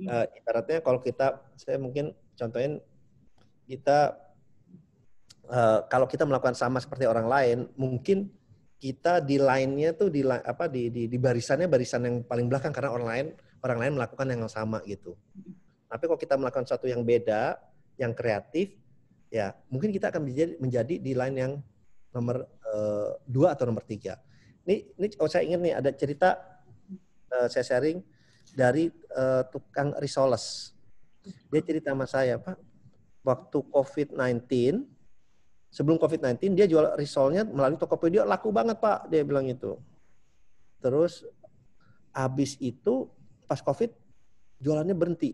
Uh, ibaratnya kalau kita saya mungkin contohin kita uh, kalau kita melakukan sama seperti orang lain mungkin kita di line-nya tuh di apa di, di di barisannya barisan yang paling belakang karena orang lain orang lain melakukan yang sama gitu. Tapi kalau kita melakukan sesuatu yang beda, yang kreatif, ya mungkin kita akan menjadi, menjadi di line yang nomor uh, dua atau nomor tiga. Ini ini oh saya ingin nih ada cerita uh, saya sharing dari uh, tukang risoles. Dia cerita sama saya, Pak, waktu COVID-19 sebelum COVID-19 dia jual risolnya melalui Tokopedia laku banget pak dia bilang itu terus habis itu pas COVID jualannya berhenti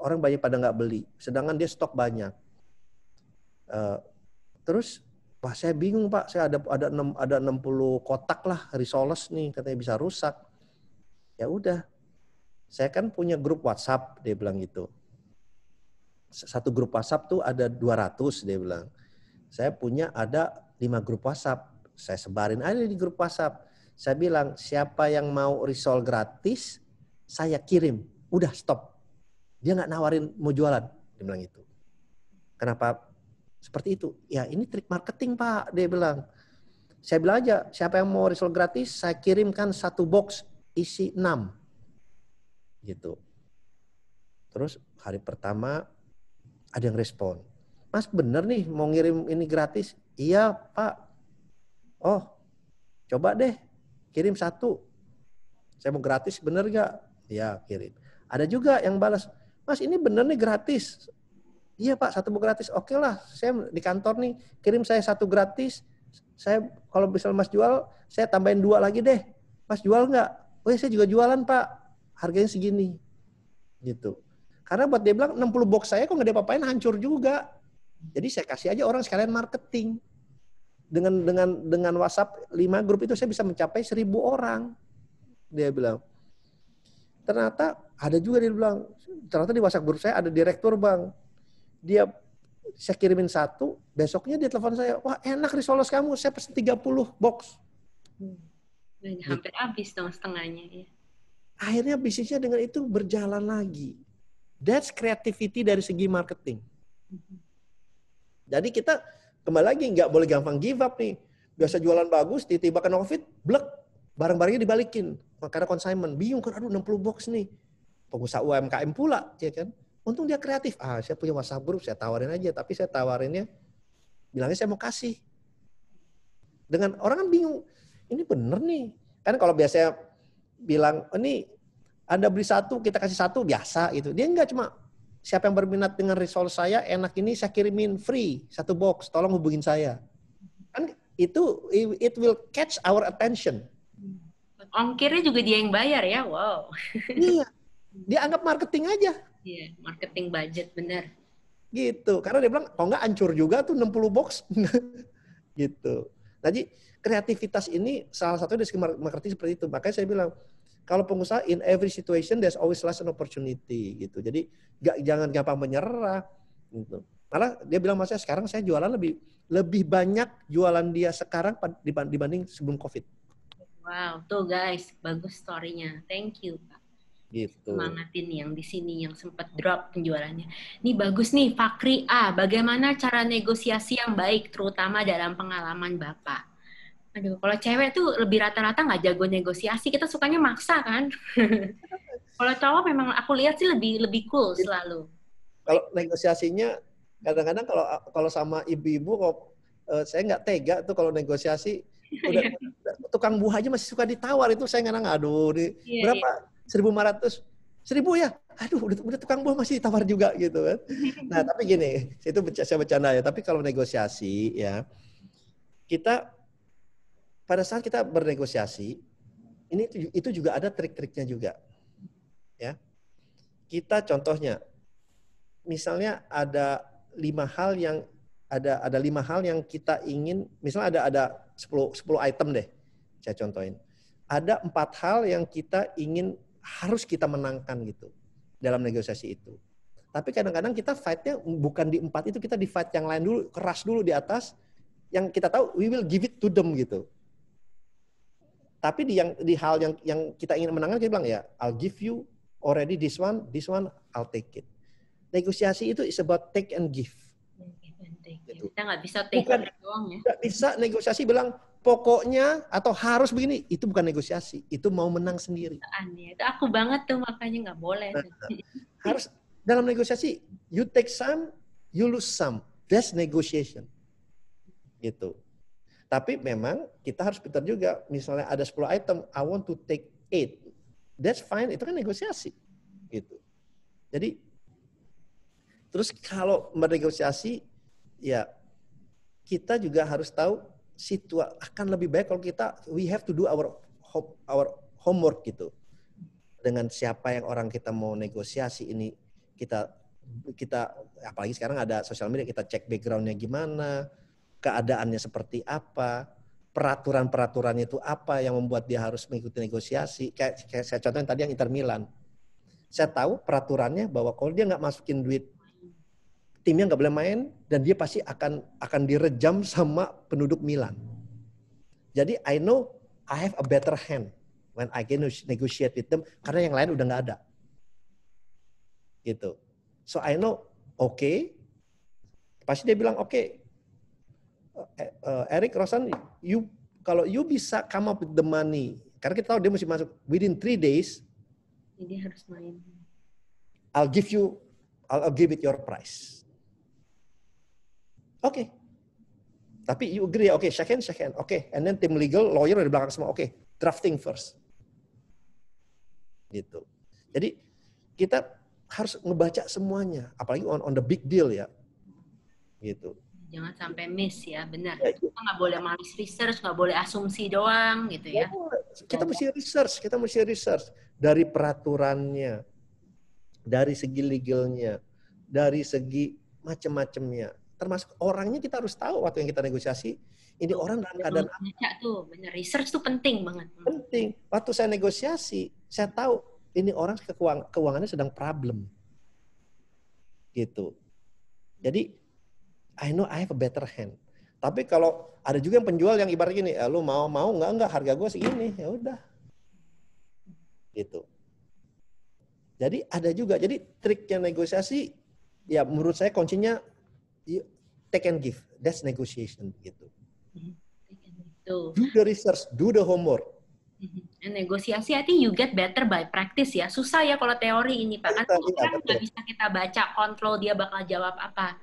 orang banyak pada nggak beli sedangkan dia stok banyak uh, terus wah saya bingung pak saya ada ada enam ada 60 kotak lah risoles nih katanya bisa rusak ya udah saya kan punya grup WhatsApp dia bilang gitu satu grup WhatsApp tuh ada 200 dia bilang saya punya ada lima grup WhatsApp. Saya sebarin aja di grup WhatsApp. Saya bilang siapa yang mau risol gratis, saya kirim. Udah stop. Dia nggak nawarin mau jualan. Dia bilang itu. Kenapa seperti itu? Ya ini trik marketing Pak. Dia bilang. Saya bilang aja siapa yang mau risol gratis, saya kirimkan satu box isi enam. Gitu. Terus hari pertama ada yang respon Mas bener nih mau ngirim ini gratis? Iya Pak. Oh coba deh kirim satu. Saya mau gratis bener gak? Ya kirim. Ada juga yang balas, Mas ini bener nih gratis. Iya Pak satu mau gratis. Oke lah saya di kantor nih kirim saya satu gratis. Saya kalau misal Mas jual saya tambahin dua lagi deh. Mas jual nggak? Oh ya saya juga jualan Pak. Harganya segini. Gitu. Karena buat dia bilang 60 box saya kok nggak dia papain hancur juga. Jadi saya kasih aja orang sekalian marketing. Dengan dengan dengan WhatsApp 5 grup itu saya bisa mencapai 1000 orang. Dia bilang. Ternyata ada juga dia bilang, ternyata di WhatsApp grup saya ada direktur bank. Dia saya kirimin satu, besoknya dia telepon saya, wah enak risolos kamu, saya pesen 30 box. Hmm. Hampir gitu. habis dong setengahnya. Ya. Akhirnya bisnisnya dengan itu berjalan lagi. That's creativity dari segi marketing. -hmm. Jadi kita kembali lagi nggak boleh gampang give up nih. Biasa jualan bagus, tiba-tiba kena covid, blek, barang-barangnya dibalikin. Karena consignment, bingung kan, aduh 60 box nih. Pengusaha UMKM pula, ya kan. Untung dia kreatif. Ah, saya punya WhatsApp grup, saya tawarin aja. Tapi saya tawarinnya, bilangnya saya mau kasih. Dengan orang kan bingung, ini bener nih. Kan kalau biasanya bilang, ini oh, Anda beli satu, kita kasih satu, biasa gitu. Dia nggak cuma, siapa yang berminat dengan risol saya enak ini saya kirimin free satu box tolong hubungin saya kan itu it will catch our attention ongkirnya juga dia yang bayar ya wow [LAUGHS] iya dia anggap marketing aja iya marketing budget benar gitu karena dia bilang kok oh, nggak hancur juga tuh 60 box [LAUGHS] gitu jadi kreativitas ini salah satu dari marketing seperti itu makanya saya bilang kalau pengusaha in every situation there's always less an opportunity gitu. Jadi gak, jangan gampang menyerah gitu. Malah dia bilang mas sekarang saya jualan lebih lebih banyak jualan dia sekarang dibanding sebelum Covid. Wow, tuh guys, bagus story-nya. Thank you, Pak. Gitu. Semangatin yang di sini yang sempat drop penjualannya. Ini bagus nih, Fakri A. Bagaimana cara negosiasi yang baik terutama dalam pengalaman Bapak? Aduh, gitu. kalau cewek tuh lebih rata-rata nggak -rata jago negosiasi, kita sukanya maksa kan. [LAUGHS] kalau cowok memang aku lihat sih lebih lebih cool iya. selalu. Kalau negosiasinya kadang-kadang kalau kalau sama ibu-ibu kok uh, saya nggak tega tuh kalau negosiasi [LAUGHS] udah, iya. udah tukang buah aja masih suka ditawar itu saya nggak aduh di, yeah, berapa iya. seribu lima ratus seribu ya aduh udah, udah tukang buah masih ditawar juga gitu kan nah tapi gini itu saya bercanda ya tapi kalau negosiasi ya kita pada saat kita bernegosiasi, ini itu juga ada trik-triknya juga. Ya. Kita contohnya, misalnya ada lima hal yang ada ada lima hal yang kita ingin, misalnya ada ada 10, 10 item deh, saya contohin. Ada empat hal yang kita ingin harus kita menangkan gitu dalam negosiasi itu. Tapi kadang-kadang kita fightnya bukan di empat itu, kita di fight yang lain dulu, keras dulu di atas, yang kita tahu we will give it to them gitu. Tapi di yang di hal yang yang kita ingin menangkan kita bilang ya, I'll give you already this one, this one I'll take it. Negosiasi itu is about take and give. Ya. Gitu. Kita nggak bisa take bukan, doang ya. Gak bisa negosiasi bilang pokoknya atau harus begini itu bukan negosiasi itu mau menang sendiri ya. itu aku banget tuh makanya nggak boleh nah, harus dalam negosiasi you take some you lose some that's negotiation gitu tapi memang kita harus pintar juga. Misalnya ada 10 item, I want to take eight. That's fine, itu kan negosiasi. Gitu. Jadi terus kalau bernegosiasi ya kita juga harus tahu situa akan lebih baik kalau kita we have to do our our homework gitu. Dengan siapa yang orang kita mau negosiasi ini kita kita apalagi sekarang ada sosial media kita cek backgroundnya gimana, keadaannya seperti apa, peraturan-peraturannya itu apa yang membuat dia harus mengikuti negosiasi. Kayak, kayak saya contohnya tadi yang Inter Milan. Saya tahu peraturannya bahwa kalau dia nggak masukin duit timnya nggak boleh main dan dia pasti akan akan direjam sama penduduk Milan. Jadi I know I have a better hand when I can negotiate with them karena yang lain udah nggak ada. Gitu. So I know oke. Okay. Pasti dia bilang oke, okay, uh, Eric Rosan, you kalau you bisa come up with the money, karena kita tahu dia mesti masuk within three days. Jadi harus main. I'll give you, I'll, I'll give it your price. Oke. Okay. Tapi you agree, oke, okay, second. second, oke. Okay. And then tim legal, lawyer dari belakang semua, oke, okay, drafting first. Gitu. Jadi kita harus ngebaca semuanya, apalagi on on the big deal ya. Gitu jangan sampai miss ya benar ya, kita nggak boleh malas research nggak boleh asumsi doang gitu ya kita mesti research kita mesti research dari peraturannya dari segi legalnya dari segi macam-macamnya termasuk orangnya kita harus tahu waktu yang kita negosiasi ini tuh, orang dalam keadaan apa tuh benar research tuh penting banget penting waktu saya negosiasi saya tahu ini orang keuang keuangannya sedang problem gitu jadi I know I have a better hand. Tapi kalau ada juga yang penjual yang ibarat gini, eh, lu mau mau nggak nggak harga gue segini, ya udah, gitu. Jadi ada juga. Jadi triknya negosiasi, ya menurut saya kuncinya take and give. That's negotiation gitu. Mm-hmm. Do the research, do the homework. Mm-hmm. And negosiasi, I think you get better by practice ya. Susah ya kalau teori ini Pak. Kan nggak bisa kita baca kontrol dia bakal jawab apa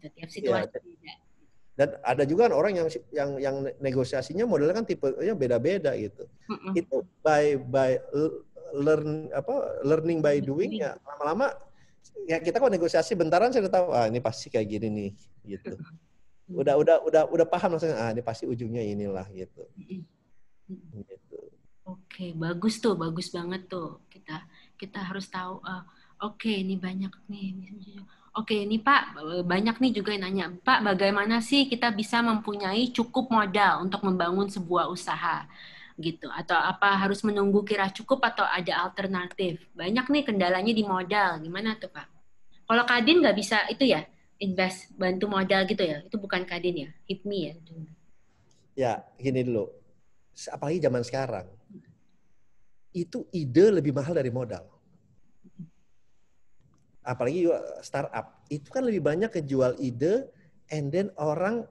gitu tiap iya, situasi yeah. Gitu. dan ada juga kan orang yang yang yang negosiasinya modelnya kan tipenya beda-beda gitu mm -mm. itu by by learn apa learning by doing ya lama-lama ya kita kok negosiasi bentaran saya udah tahu ah ini pasti kayak gini nih gitu udah udah udah udah paham maksudnya ah ini pasti ujungnya inilah gitu gitu oke okay, bagus tuh bagus banget tuh kita kita harus tahu uh, oke okay, ini banyak nih Oke, ini Pak, eh, banyak nih juga yang nanya, Pak, bagaimana sih kita bisa mempunyai cukup modal untuk membangun sebuah usaha? gitu atau apa harus menunggu kira cukup atau ada alternatif banyak nih kendalanya di modal gimana tuh pak kalau kadin nggak bisa itu ya invest bantu modal gitu ya itu bukan kadin ya hipmi ya ya gini dulu apalagi zaman sekarang itu ide lebih mahal dari modal apalagi juga startup itu kan lebih banyak kejual ide and then orang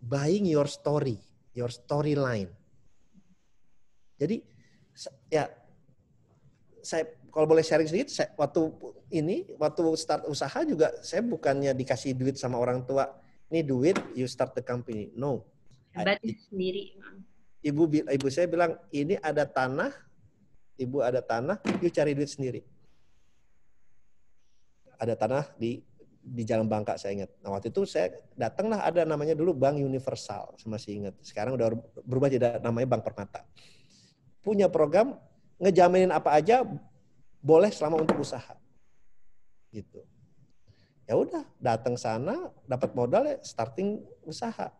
buying your story your storyline jadi ya saya kalau boleh sharing sedikit saya, waktu ini waktu start usaha juga saya bukannya dikasih duit sama orang tua ini duit you start the company no sendiri ibu ibu saya bilang ini ada tanah ibu ada tanah you cari duit sendiri ada tanah di di Jalan Bangka saya ingat. Nah waktu itu saya datanglah ada namanya dulu Bank Universal, saya masih ingat. Sekarang udah berubah jadi namanya Bank Permata. Punya program ngejaminin apa aja boleh selama untuk usaha. Gitu. Ya udah, datang sana dapat modal ya starting usaha.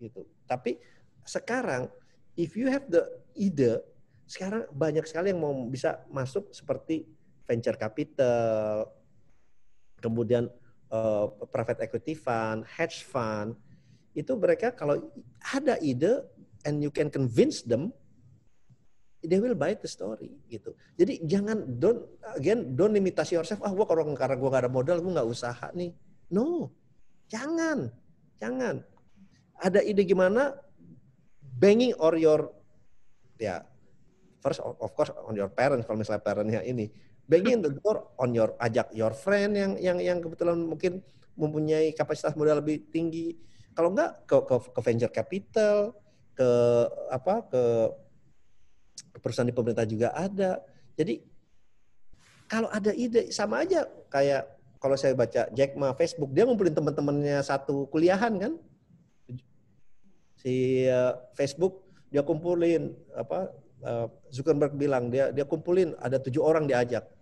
Gitu. Tapi sekarang if you have the ide, sekarang banyak sekali yang mau bisa masuk seperti venture capital, kemudian uh, private equity fund, hedge fund, itu mereka kalau ada ide and you can convince them, they will buy the story gitu. Jadi jangan don't again don't limitasi yourself. Ah, gua kalau karena gua gak ada modal, gua nggak usaha nih. No, jangan, jangan. Ada ide gimana? Banging or your ya yeah, first of course on your parents kalau misalnya parentnya ini Bengin the door on your ajak your friend yang yang yang kebetulan mungkin mempunyai kapasitas modal lebih tinggi. Kalau enggak ke ke, ke venture capital, ke apa ke perusahaan di pemerintah juga ada. Jadi kalau ada ide sama aja kayak kalau saya baca Jack Ma Facebook dia ngumpulin teman-temannya satu kuliahan kan si uh, Facebook dia kumpulin apa uh, Zuckerberg bilang dia dia kumpulin ada tujuh orang diajak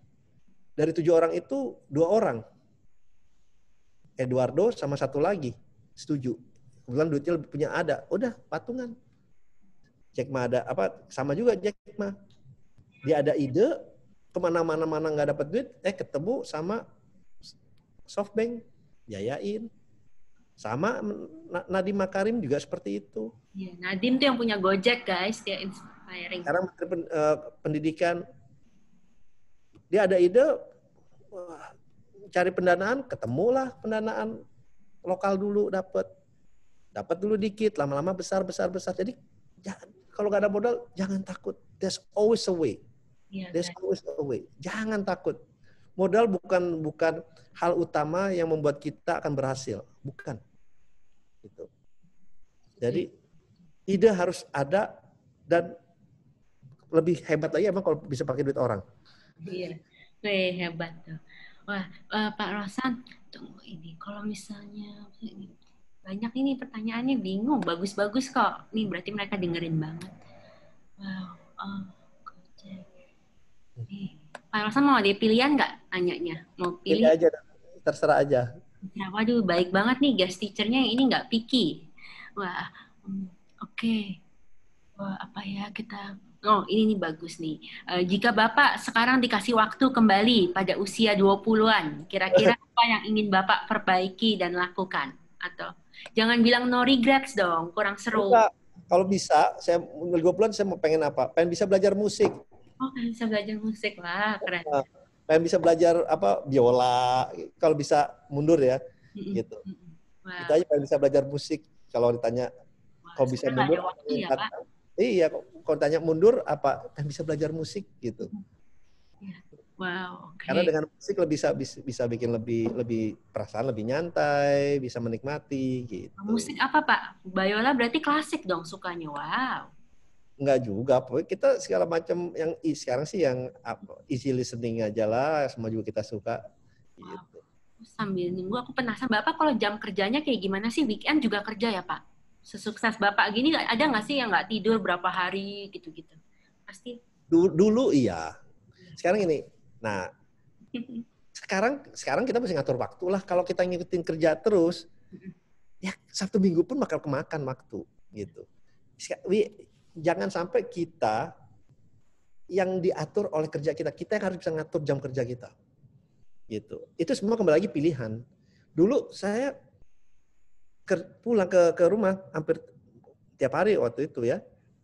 dari tujuh orang itu dua orang Eduardo sama satu lagi setuju kebetulan duitnya punya ada udah patungan Jack Ma ada apa sama juga Jack Ma dia ada ide kemana-mana mana nggak dapat duit eh ketemu sama softbank biayain sama Nadim Makarim juga seperti itu ya, Nadim tuh yang punya Gojek guys dia inspiring sekarang Menteri eh, Pendidikan dia ada ide cari pendanaan, ketemulah pendanaan lokal dulu dapat. Dapat dulu dikit, lama-lama besar besar besar. Jadi jangan kalau nggak ada modal jangan takut. There's always a way. Iya, There's kan? always a way. Jangan takut. Modal bukan bukan hal utama yang membuat kita akan berhasil, bukan. Gitu. Jadi iya. ide harus ada dan lebih hebat lagi emang kalau bisa pakai duit orang. Iya. Weh, hebat tuh. Wah, uh, Pak Rosan, tunggu ini. Kalau misalnya banyak ini pertanyaannya bingung, bagus-bagus kok. Nih berarti mereka dengerin banget. Wow, oh, Pak Rosan mau ada pilihan nggak tanyanya? Mau pilih? Pilih aja, terserah aja. Ya, waduh, baik banget nih guest teachernya yang ini nggak picky. Wah, hmm, oke. Okay. Wah, apa ya kita oh ini nih bagus nih. Uh, jika Bapak sekarang dikasih waktu kembali pada usia 20-an, kira-kira [LAUGHS] apa yang ingin Bapak perbaiki dan lakukan? Atau jangan bilang no regrets dong, kurang seru. Bisa, Kalau bisa, saya 20-an saya mau pengen apa? Pengen bisa belajar musik. Oh, pengen bisa belajar musik. lah, keren. Nah, pengen bisa belajar apa biola kalau bisa mundur ya gitu wow. kita aja pengen bisa belajar musik kalau ditanya wow. kalau bisa mundur ya, Pak. Iya, kalau tanya mundur apa kan bisa belajar musik gitu. Iya. Wow. Okay. Karena dengan musik lebih bisa, bisa bikin lebih lebih perasaan lebih nyantai, bisa menikmati gitu. Musik apa Pak? Biola berarti klasik dong sukanya. Wow. Enggak juga, kita segala macam yang sekarang sih yang easy listening aja lah, semua juga kita suka. Gitu. Wow. Gitu. Sambil nunggu aku penasaran Bapak kalau jam kerjanya kayak gimana sih? Weekend juga kerja ya Pak? sesukses bapak gini ada nggak sih yang nggak tidur berapa hari gitu-gitu pasti dulu, dulu iya sekarang ini nah [LAUGHS] sekarang sekarang kita masih ngatur waktu lah kalau kita ngikutin kerja terus ya sabtu minggu pun bakal kemakan waktu gitu jangan sampai kita yang diatur oleh kerja kita kita yang harus bisa ngatur jam kerja kita gitu itu semua kembali lagi pilihan dulu saya ke, pulang ke ke rumah hampir tiap hari waktu itu ya.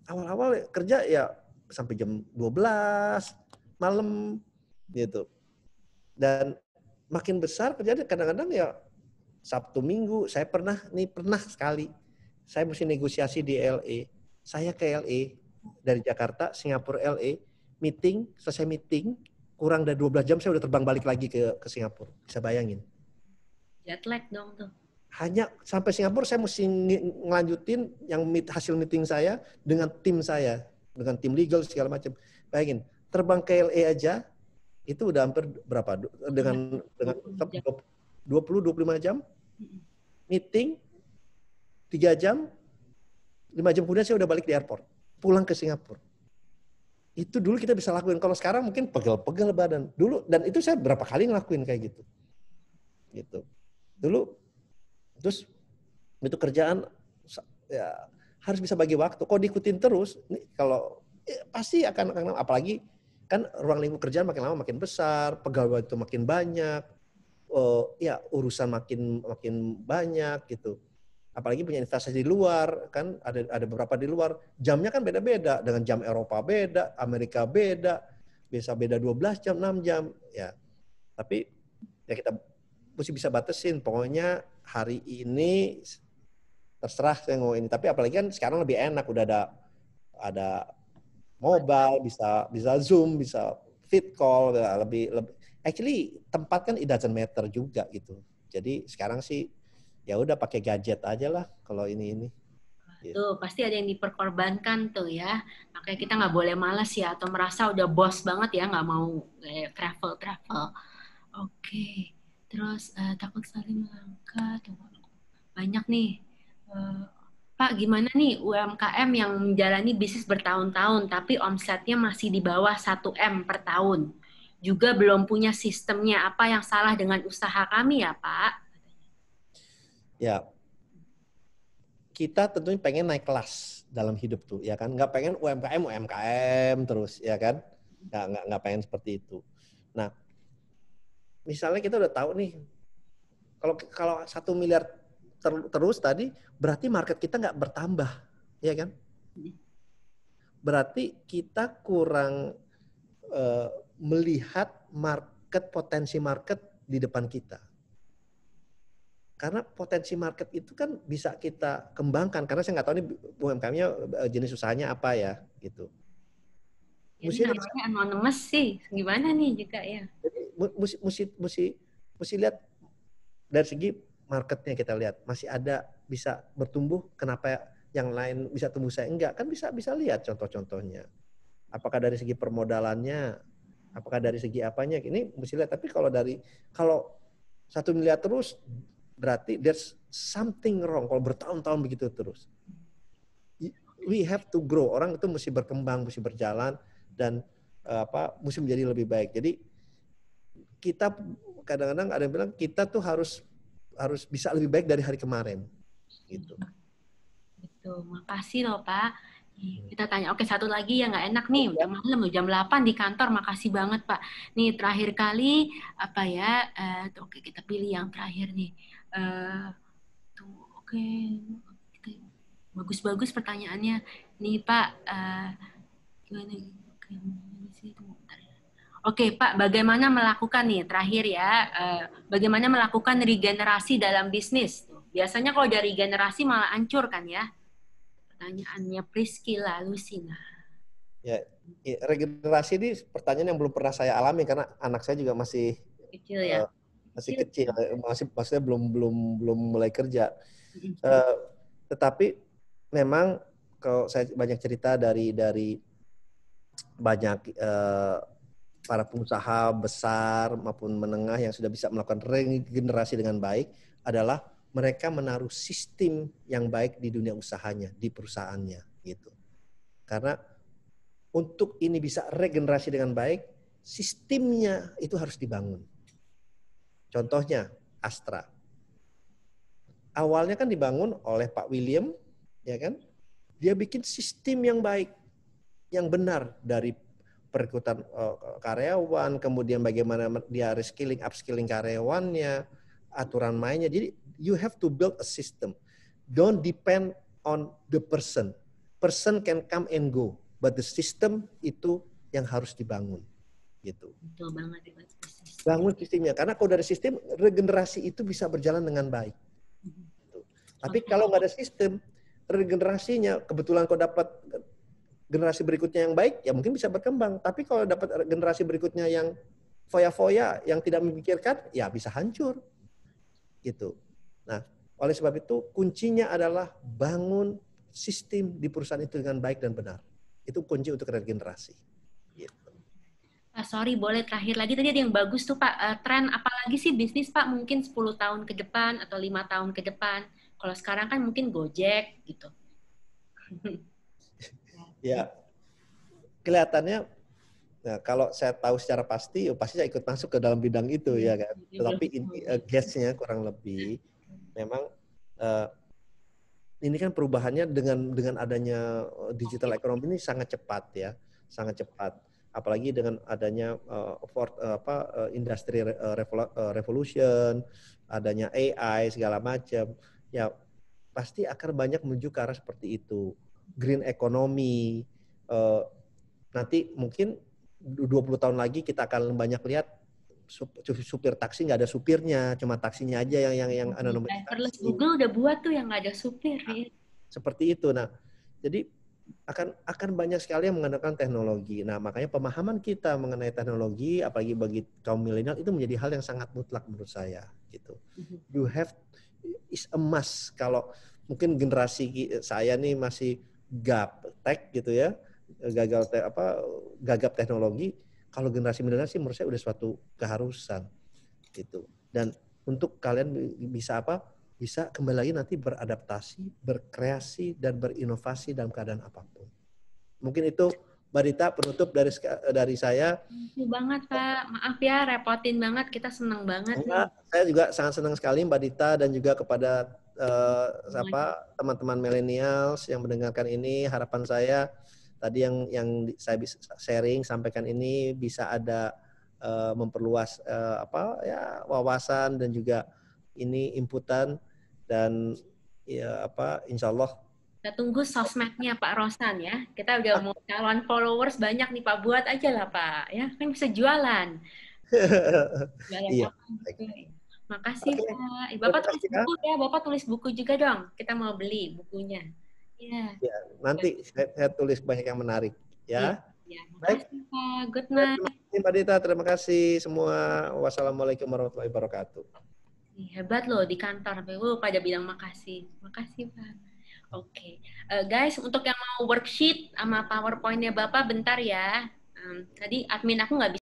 Awal-awal kerja ya sampai jam 12 malam gitu. Dan makin besar kerjanya kadang-kadang ya Sabtu Minggu saya pernah nih pernah sekali saya mesti negosiasi di LA. Saya ke LA dari Jakarta, Singapura, LA, meeting, selesai meeting, kurang dari 12 jam saya udah terbang balik lagi ke ke Singapura. Bisa bayangin. Jet lag dong tuh hanya sampai Singapura saya mesti ngelanjutin yang meet, hasil meeting saya dengan tim saya, dengan tim legal segala macam. Bayangin, terbang ke LA aja itu udah hampir berapa dengan dengan 20 25 jam meeting 3 jam 5 jam kemudian saya udah balik di airport pulang ke Singapura itu dulu kita bisa lakuin kalau sekarang mungkin pegel-pegel badan dulu dan itu saya berapa kali ngelakuin kayak gitu gitu dulu Terus itu kerjaan ya harus bisa bagi waktu. Kok diikutin terus, Ini kalau ya, pasti akan, akan apalagi kan ruang lingkup kerjaan makin lama makin besar, pegawai itu makin banyak, oh, ya urusan makin makin banyak gitu. Apalagi punya investasi di luar, kan ada ada beberapa di luar. Jamnya kan beda-beda, dengan jam Eropa beda, Amerika beda, bisa beda 12 jam, 6 jam, ya. Tapi ya kita mesti bisa batasin. Pokoknya hari ini terserah saya mau ini. Tapi apalagi kan sekarang lebih enak udah ada ada mobile, bisa bisa Zoom, bisa fit call, lebih lebih actually tempat kan it doesn't matter juga gitu. Jadi sekarang sih ya udah pakai gadget aja lah kalau ini ini. Iya. Tuh pasti ada yang diperkorbankan tuh ya. Makanya kita nggak boleh malas ya atau merasa udah bos banget ya nggak mau travel eh, travel travel. Oke. Okay terus uh, takut saling melangkah banyak nih uh, Pak gimana nih UMKM yang menjalani bisnis bertahun-tahun tapi omsetnya masih di bawah 1 m per tahun juga belum punya sistemnya apa yang salah dengan usaha kami ya Pak? Ya kita tentunya pengen naik kelas dalam hidup tuh ya kan nggak pengen UMKM UMKM terus ya kan nggak nggak nggak pengen seperti itu. Nah misalnya kita udah tahu nih kalau kalau satu miliar ter, terus tadi berarti market kita nggak bertambah ya kan berarti kita kurang uh, melihat market potensi market di depan kita karena potensi market itu kan bisa kita kembangkan karena saya nggak tahu nih UMKM-nya eh, jenis usahanya apa ya gitu Mesti ya, namanya anonymous sih. Gimana nih juga ya. Jadi mesti mesti mesti mesti lihat dari segi marketnya kita lihat masih ada bisa bertumbuh kenapa yang lain bisa tumbuh saya enggak kan bisa bisa lihat contoh-contohnya apakah dari segi permodalannya apakah dari segi apanya ini mesti lihat tapi kalau dari kalau satu miliar terus berarti there's something wrong kalau bertahun-tahun begitu terus we have to grow orang itu mesti berkembang mesti berjalan dan eh, apa musim menjadi lebih baik. Jadi kita kadang-kadang ada yang bilang kita tuh harus harus bisa lebih baik dari hari kemarin gitu. Itu makasih loh Pak. Hmm. Kita tanya, oke satu lagi yang nggak enak nih, udah iya. malam loh, jam 8 di kantor, makasih banget Pak. Nih terakhir kali, apa ya, uh, oke kita pilih yang terakhir nih. Uh, tuh Oke, bagus-bagus pertanyaannya. Nih Pak, uh, gimana Oke Pak, bagaimana melakukan nih terakhir ya, eh, bagaimana melakukan regenerasi dalam bisnis? Biasanya kalau dari regenerasi malah hancur kan ya? Pertanyaannya Priscila Lusina. Ya, regenerasi ini pertanyaan yang belum pernah saya alami karena anak saya juga masih kecil ya. Uh, masih kecil, kecil masih maksudnya belum belum belum mulai kerja. Uh, tetapi memang kalau saya banyak cerita dari dari banyak uh, para pengusaha besar maupun menengah yang sudah bisa melakukan regenerasi dengan baik adalah mereka menaruh sistem yang baik di dunia usahanya, di perusahaannya gitu. Karena untuk ini bisa regenerasi dengan baik, sistemnya itu harus dibangun. Contohnya Astra. Awalnya kan dibangun oleh Pak William, ya kan? Dia bikin sistem yang baik yang benar dari perikutan eh, karyawan, kemudian bagaimana dia reskilling, upskilling karyawannya, aturan mainnya. Jadi you have to build a system. Don't depend on the person. Person can come and go, but the system itu yang harus dibangun. Gitu. Betul banget Bangun sistemnya, karena kalau dari sistem regenerasi itu bisa berjalan dengan baik. Mm-hmm. Gitu. Tapi kalau nggak ada sistem, regenerasinya kebetulan kau dapat generasi berikutnya yang baik, ya mungkin bisa berkembang. Tapi kalau dapat generasi berikutnya yang foya-foya, yang tidak memikirkan, ya bisa hancur. Gitu. Nah, oleh sebab itu kuncinya adalah bangun sistem di perusahaan itu dengan baik dan benar. Itu kunci untuk regenerasi. Gitu. Ah, sorry, boleh terakhir lagi tadi ada yang bagus tuh Pak. Uh, tren apalagi sih bisnis Pak mungkin 10 tahun ke depan atau lima tahun ke depan. Kalau sekarang kan mungkin Gojek gitu. [LAUGHS] ya kelihatannya ya, kalau saya tahu secara pasti ya pasti saya ikut masuk ke dalam bidang itu ya kan iya, iya. tetapi ini uh, eh, guessnya kurang lebih memang uh, ini kan perubahannya dengan dengan adanya eh, digital ekonomi ini sangat cepat ya sangat cepat apalagi dengan adanya uh, for, uh, apa uh, industri revolution adanya AI segala macam ya pasti akan banyak menuju ke arah seperti itu green economy. Uh, nanti mungkin 20 tahun lagi kita akan banyak lihat supir taksi nggak ada supirnya, cuma taksinya aja yang yang yang anonim. Driverless Google udah buat tuh yang nggak ada supir. Nah, seperti itu. Nah, jadi akan akan banyak sekali yang mengandalkan teknologi. Nah, makanya pemahaman kita mengenai teknologi, apalagi bagi kaum milenial itu menjadi hal yang sangat mutlak menurut saya. Gitu. Mm-hmm. You have is a must. Kalau mungkin generasi saya nih masih gap tech gitu ya gagal te, apa gagap teknologi kalau generasi milenial sih menurut saya udah suatu keharusan gitu dan untuk kalian bisa apa bisa kembali lagi nanti beradaptasi berkreasi dan berinovasi dalam keadaan apapun mungkin itu Barita penutup dari dari saya. Terima banget Pak, maaf ya repotin banget kita senang banget. Enggak, saya juga sangat senang sekali Mbak Dita dan juga kepada uh, apa teman-teman milenials yang mendengarkan ini harapan saya tadi yang yang saya bisa sharing sampaikan ini bisa ada uh, memperluas uh, apa ya wawasan dan juga ini inputan dan ya apa insyaallah kita tunggu sosmednya Pak Rosan ya. Kita udah ah. mau calon followers banyak nih Pak. Buat aja lah Pak. Ya kan bisa jualan. [LAUGHS] jualan iya. Apa? Makasih, okay. Pak. Eh, Bapak tulis buku ya. Bapak tulis buku juga dong. Kita mau beli bukunya. Ya. ya nanti saya, saya tulis banyak yang menarik. Ya. ya, ya. Baik. Kasih, Pak. Good night. Terima kasih, Mbak Dita. Terima kasih semua. Wassalamualaikum warahmatullahi wabarakatuh. Hebat loh di kantor. Wow, pada bilang makasih. Makasih, Pak. Oke. Okay. Uh, eh, guys, untuk yang mau worksheet sama PowerPoint-nya Bapak, bentar ya. Um, tadi admin aku nggak bisa